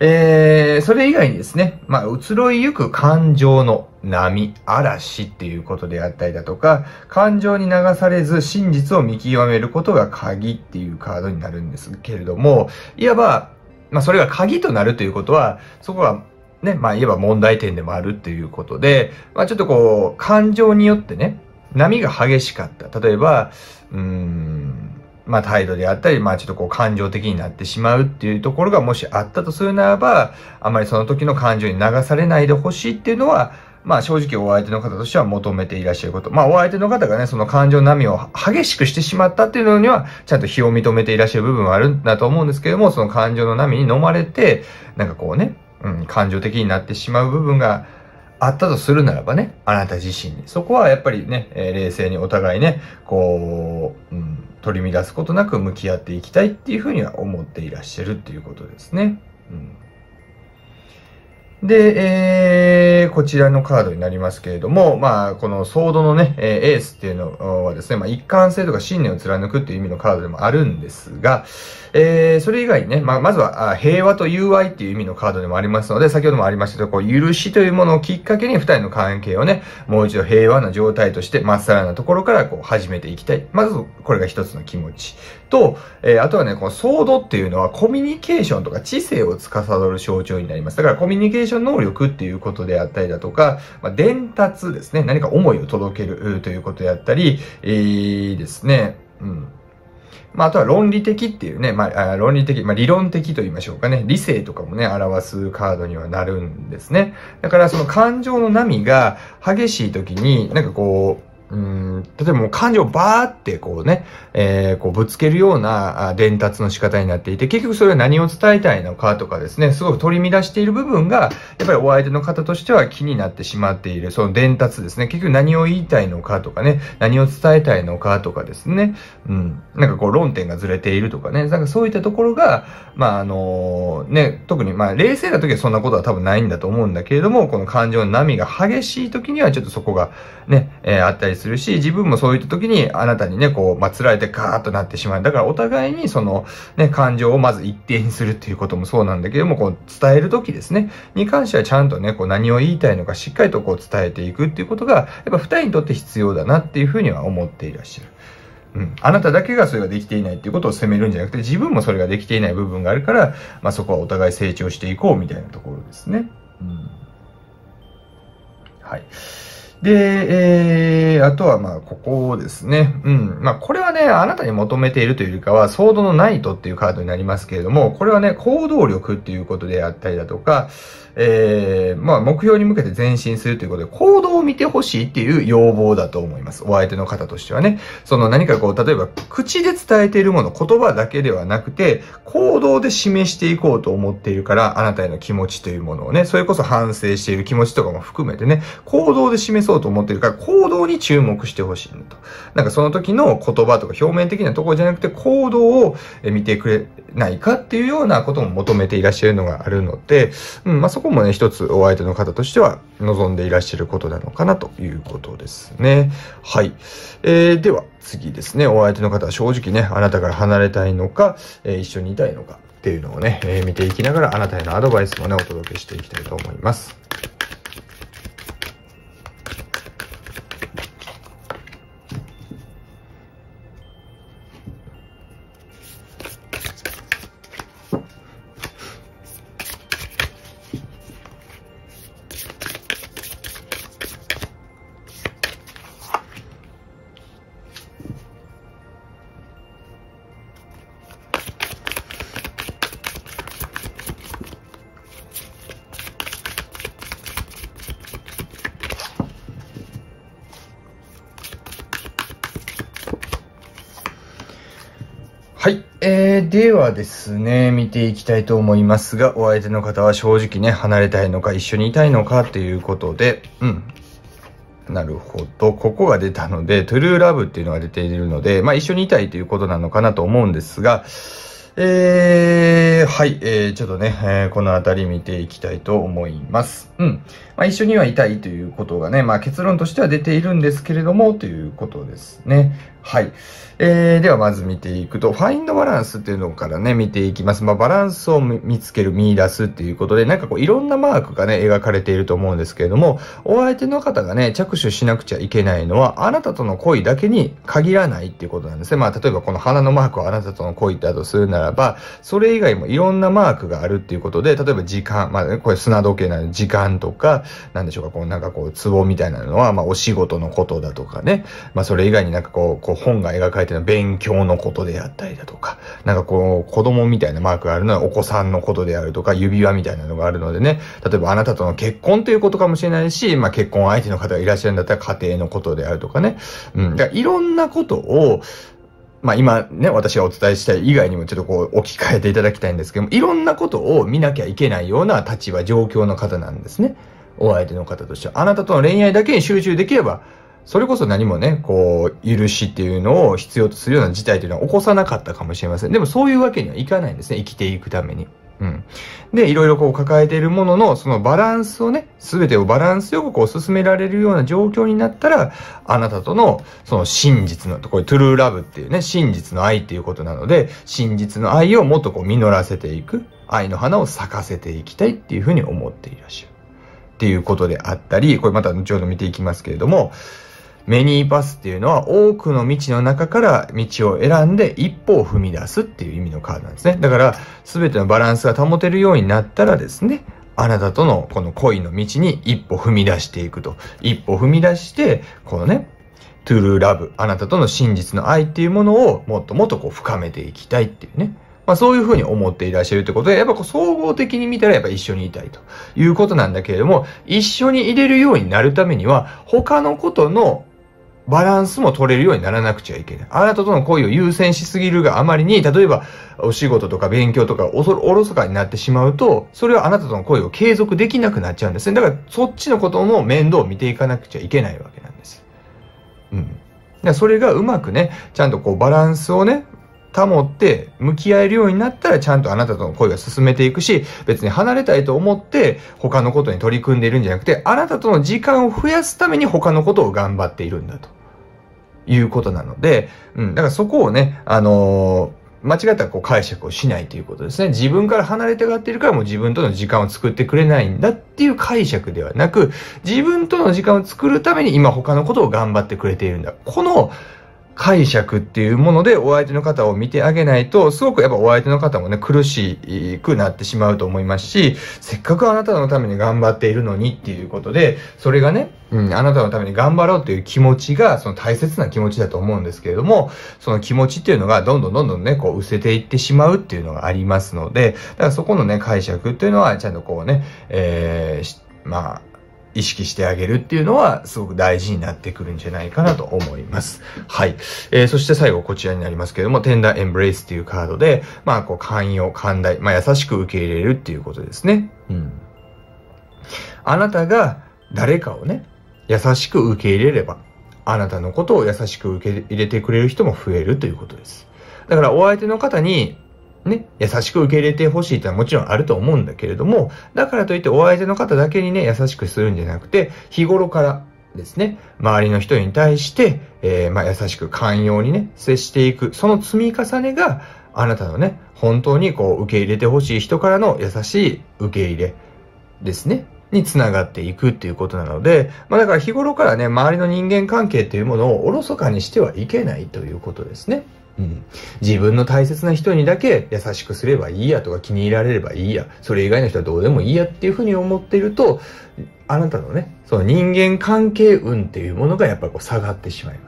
えー、それ以外にですね、まあ、移ろいゆく感情の波、嵐っていうことであったりだとか、感情に流されず真実を見極めることが鍵っていうカードになるんですけれども、いわば、まあ、それが鍵となるということは、そこはね、まあ言えば問題点でもあるっていうことで、まあちょっとこう、感情によってね、波が激しかった。例えば、うーん、まあ態度であったり、まあちょっとこう感情的になってしまうっていうところがもしあったとするならば、あまりその時の感情に流されないでほしいっていうのは、まあ正直お相手の方としては求めていらっしゃること。まあお相手の方がね、その感情波を激しくしてしまったっていうのには、ちゃんと非を認めていらっしゃる部分はあるんだと思うんですけども、その感情の波に飲まれて、なんかこうね、うん、感情的になってしまう部分があったとするならばね、あなた自身に。そこはやっぱりね、えー、冷静にお互いね、こう、うん、取り乱すことなく向き合っていきたいっていうふうには思っていらっしゃるっていうことですね。うん、で、えー、こちらのカードになりますけれども、まあ、このソードのね、えエースっていうのはですね、まあ、一貫性とか信念を貫くっていう意味のカードでもあるんですが、えー、それ以外にね、ままずは、平和と友愛っていう意味のカードでもありますので、先ほどもありましたと、こう、許しというものをきっかけに二人の関係をね、もう一度平和な状態として、まっさらなところからこう、始めていきたい。まず、これが一つの気持ち。と、えー、あとはね、このソードっていうのはコミュニケーションとか知性を司る象徴になります。だからコミュニケーション能力っていうことであったりだとか、まあ、伝達ですね、何か思いを届けるということであったり、えー、ですね、うん。まあ、あとは論理的っていうね、まあ、論理的、まあ、理論的と言いましょうかね、理性とかもね、表すカードにはなるんですね。だからその感情の波が激しい時に、なんかこう、うん、例えばもう感情をバーってこうね、えー、こうぶつけるような伝達の仕方になっていて、結局それは何を伝えたいのかとかですね、すごく取り乱している部分が、やっぱりお相手の方としては気になってしまっている、その伝達ですね、結局何を言いたいのかとかね、何を伝えたいのかとかですね、うん、なんかこう論点がずれているとかね、なんかそういったところが、まああのね、特にまあ冷静な時はそんなことは多分ないんだと思うんだけれども、この感情の波が激しい時にはちょっとそこがね、えー、あったりするし、自分もそういった時にあなたにね、こう、まられてガーッとなってしまう。だからお互いにその、ね、感情をまず一定にするっていうこともそうなんだけども、こう、伝える時ですね、に関してはちゃんとね、こう、何を言いたいのかしっかりとこう、伝えていくっていうことが、やっぱ二人にとって必要だなっていうふうには思っていらっしゃる。うん。あなただけがそれができていないっていうことを責めるんじゃなくて、自分もそれができていない部分があるから、まあ、そこはお互い成長していこうみたいなところですね。うん。はい。で、えー、あとはまあ、ここですね。うん。まあ、これはね、あなたに求めているというよりかは、ソードのナイトっていうカードになりますけれども、これはね、行動力っていうことであったりだとか、えー、まあ、目標に向けて前進するということで、行動を見てほしいっていう要望だと思います。お相手の方としてはね。その何かこう、例えば、口で伝えているもの、言葉だけではなくて、行動で示していこうと思っているから、あなたへの気持ちというものをね、それこそ反省している気持ちとかも含めてね、行動で示そうと思っているから、行動に注目してほしいんだと。なんかその時の言葉とか表面的なところじゃなくて、行動を見てくれないかっていうようなことも求めていらっしゃるのがあるので、うん、まあ、そここもね、一つお相手の方としては望んでいらっしゃることなのかなということですね。はい。えー、では、次ですね。お相手の方は正直ね、あなたから離れたいのか、えー、一緒にいたいのかっていうのをね、えー、見ていきながら、あなたへのアドバイスもね、お届けしていきたいと思います。ですね、見ていきたいと思いますが、お相手の方は正直ね、離れたいのか、一緒にいたいのかということで、うん。なるほど。ここが出たので、トゥルーラブっていうのが出ているので、まあ一緒にいたいということなのかなと思うんですが、えー、はい、えー、ちょっとね、えー、このあたり見ていきたいと思います。うん。まあ、一緒にはいたいということがね、まあ、結論としては出ているんですけれども、ということですね。はい。えー、ではまず見ていくと、ファインドバランスっていうのからね、見ていきます。まあ、バランスを見つける、見出すっていうことで、なんかこう、いろんなマークがね、描かれていると思うんですけれども、お相手の方がね、着手しなくちゃいけないのは、あなたとの恋だけに限らないっていうことなんですね。まあ、例えばこの花のマークはあなたとの恋だとするならば、それ以外もいろんなマークがあるっていうことで、例えば時間、まあ、ね、これ砂時計なの時間とか、なんでしょうか、こうなんかこう、ツボみたいなのは、まあお仕事のことだとかね、まあそれ以外になんかこう、こう本が描かれてるのは勉強のことであったりだとか、なんかこう、子供みたいなマークがあるのはお子さんのことであるとか、指輪みたいなのがあるのでね、例えばあなたとの結婚ということかもしれないし、まあ結婚相手の方がいらっしゃるんだったら家庭のことであるとかね、うん、だからいろんなことを、まあ、今ね、私がお伝えしたい以外にもちょっとこう置き換えていただきたいんですけども、いろんなことを見なきゃいけないような立場、状況の方なんですね。お相手の方としては。あなたとの恋愛だけに集中できれば、それこそ何もね、こう、許しっていうのを必要とするような事態というのは起こさなかったかもしれません。でもそういうわけにはいかないんですね。生きていくために。うん。で、いろいろこう抱えているものの、そのバランスをね、すべてをバランスよくこう進められるような状況になったら、あなたとの、その真実の、これトゥルーラブっていうね、真実の愛っていうことなので、真実の愛をもっとこう実らせていく、愛の花を咲かせていきたいっていうふうに思っていらっしゃる。っていうことであったり、これまた後ほど見ていきますけれども、メニーパスっていうのは多くの道の中から道を選んで一歩を踏み出すっていう意味のカードなんですね。だから全てのバランスが保てるようになったらですね、あなたとのこの恋の道に一歩踏み出していくと。一歩踏み出して、このね、トゥルーラブ、あなたとの真実の愛っていうものをもっともっとこう深めていきたいっていうね。まあそういうふうに思っていらっしゃるということで、やっぱこう総合的に見たらやっぱ一緒にいたいということなんだけれども、一緒にいれるようになるためには、他のことのバランスも取れるようにならなくちゃいけない。あなたとの恋を優先しすぎるがあまりに、例えば、お仕事とか勉強とかおそ、おろそかになってしまうと、それはあなたとの恋を継続できなくなっちゃうんですね。だから、そっちのことも面倒を見ていかなくちゃいけないわけなんです。うん。だそれがうまくね、ちゃんとこう、バランスをね、保って向き合えるようになったらちゃんとあなたとの恋は進めていくし、別に離れたいと思って他のことに取り組んでいるんじゃなくて、あなたとの時間を増やすために他のことを頑張っているんだと。いうことなので、うん、だからそこをね、あのー間違ったこう解釈をしないということですね。自分から離れたがっているからもう自分との時間を作ってくれないんだっていう解釈ではなく、自分との時間を作るために今他のことを頑張ってくれているんだ。この解釈っていうものでお相手の方を見てあげないと、すごくやっぱお相手の方もね、苦しくなってしまうと思いますし、せっかくあなたのために頑張っているのにっていうことで、それがね、うん、あなたのために頑張ろうという気持ちが、その大切な気持ちだと思うんですけれども、その気持ちっていうのがどんどんどんどんね、こう、失せていってしまうっていうのがありますので、だからそこのね、解釈っていうのは、ちゃんとこうね、えー、まあ、意識してあげるっていうのはすごく大事になってくるんじゃないかなと思います。はい。えー、そして最後こちらになりますけれども、Tender Embrace っていうカードで、まあ、こう、寛容、寛大、まあ、優しく受け入れるっていうことですね。うん。あなたが誰かをね、優しく受け入れれば、あなたのことを優しく受け入れてくれる人も増えるということです。だからお相手の方にね、優しく受け入れてほしいってのはもちろんあると思うんだけれども、だからといってお相手の方だけにね、優しくするんじゃなくて、日頃からですね、周りの人に対して、えー、まあ、優しく寛容にね、接していく、その積み重ねが、あなたのね、本当にこう、受け入れてほしい人からの優しい受け入れですね、につながっていくっていうことなので、まあ、だから日頃からね、周りの人間関係っていうものをおろそかにしてはいけないということですね。自分の大切な人にだけ優しくすればいいやとか気に入られればいいや、それ以外の人はどうでもいいやっていうふうに思っていると、あなたのね、その人間関係運っていうものがやっぱりこう下がってしまいます。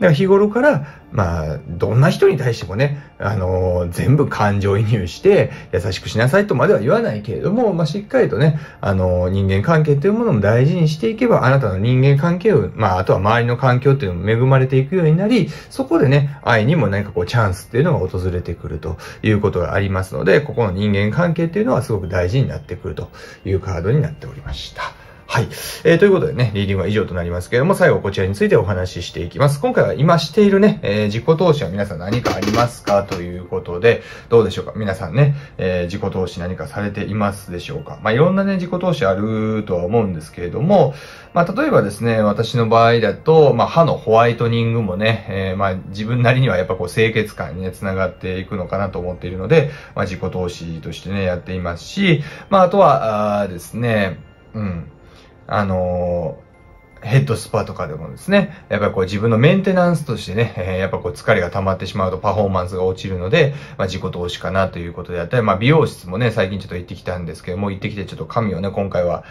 から日頃から、まあ、どんな人に対してもね、あのー、全部感情移入して、優しくしなさいとまでは言わないけれども、まあ、しっかりとね、あのー、人間関係というものも大事にしていけば、あなたの人間関係を、まあ、あとは周りの環境というのも恵まれていくようになり、そこでね、愛にも何かこう、チャンスっていうのが訪れてくるということがありますので、ここの人間関係っていうのはすごく大事になってくるというカードになっておりました。はい。えー、ということでね、リーディングは以上となりますけれども、最後こちらについてお話ししていきます。今回は今しているね、えー、自己投資は皆さん何かありますかということで、どうでしょうか皆さんね、えー、自己投資何かされていますでしょうかまあ、いろんなね、自己投資あるとは思うんですけれども、まあ、例えばですね、私の場合だと、まあ、歯のホワイトニングもね、えー、まあ、自分なりにはやっぱこう清潔感にね、つながっていくのかなと思っているので、まあ、自己投資としてね、やっていますし、まあ、あとは、あですね、うん。あのヘッドスパとかでもですね、やっぱりこう自分のメンテナンスとしてね、えー、やっぱこう疲れが溜まってしまうとパフォーマンスが落ちるので、まあ、自己投資かなということであったり、まあ、美容室もね、最近ちょっと行ってきたんですけども、行ってきてちょっと髪をね、今回は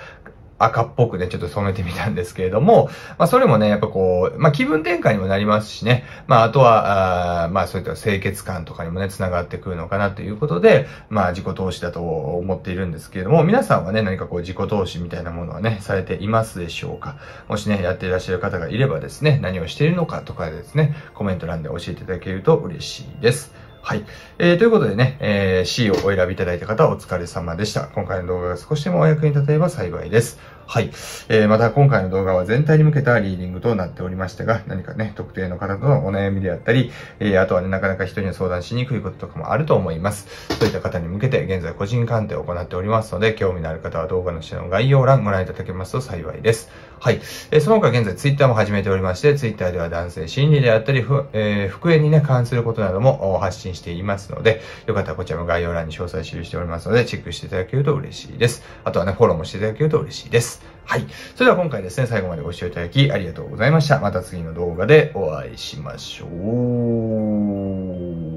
赤っぽくね、ちょっと染めてみたんですけれども、まあ、それもね、やっぱこう、まあ、気分転換にもなりますしね、まあ、あとは、あまあ、そういった清潔感とかにもね、繋がってくるのかなということで、まあ、自己投資だと思っているんですけれども、皆さんはね、何かこう、自己投資みたいなものはね、されていますでしょうかもしね、やっていらっしゃる方がいればですね、何をしているのかとかですね、コメント欄で教えていただけると嬉しいです。はい。えー、ということでね、えー、C をお選びいただいた方はお疲れ様でした。今回の動画が少しでもお役に立てれば幸いです。はい。えー、また今回の動画は全体に向けたリーディングとなっておりましたが、何かね、特定の方とのお悩みであったり、えー、あとはね、なかなか人に相談しにくいこととかもあると思います。そういった方に向けて現在個人鑑定を行っておりますので、興味のある方は動画の下の概要欄ご覧いただけますと幸いです。はい。えー、その他現在 Twitter も始めておりまして、Twitter では男性心理であったり、ふえー、復縁にね、関することなども発信していますので、よかったらこちらも概要欄に詳細記しておりますので、チェックしていただけると嬉しいです。あとはね、フォローもしていただけると嬉しいです。はい。それでは今回ですね、最後までご視聴いただきありがとうございました。また次の動画でお会いしましょう。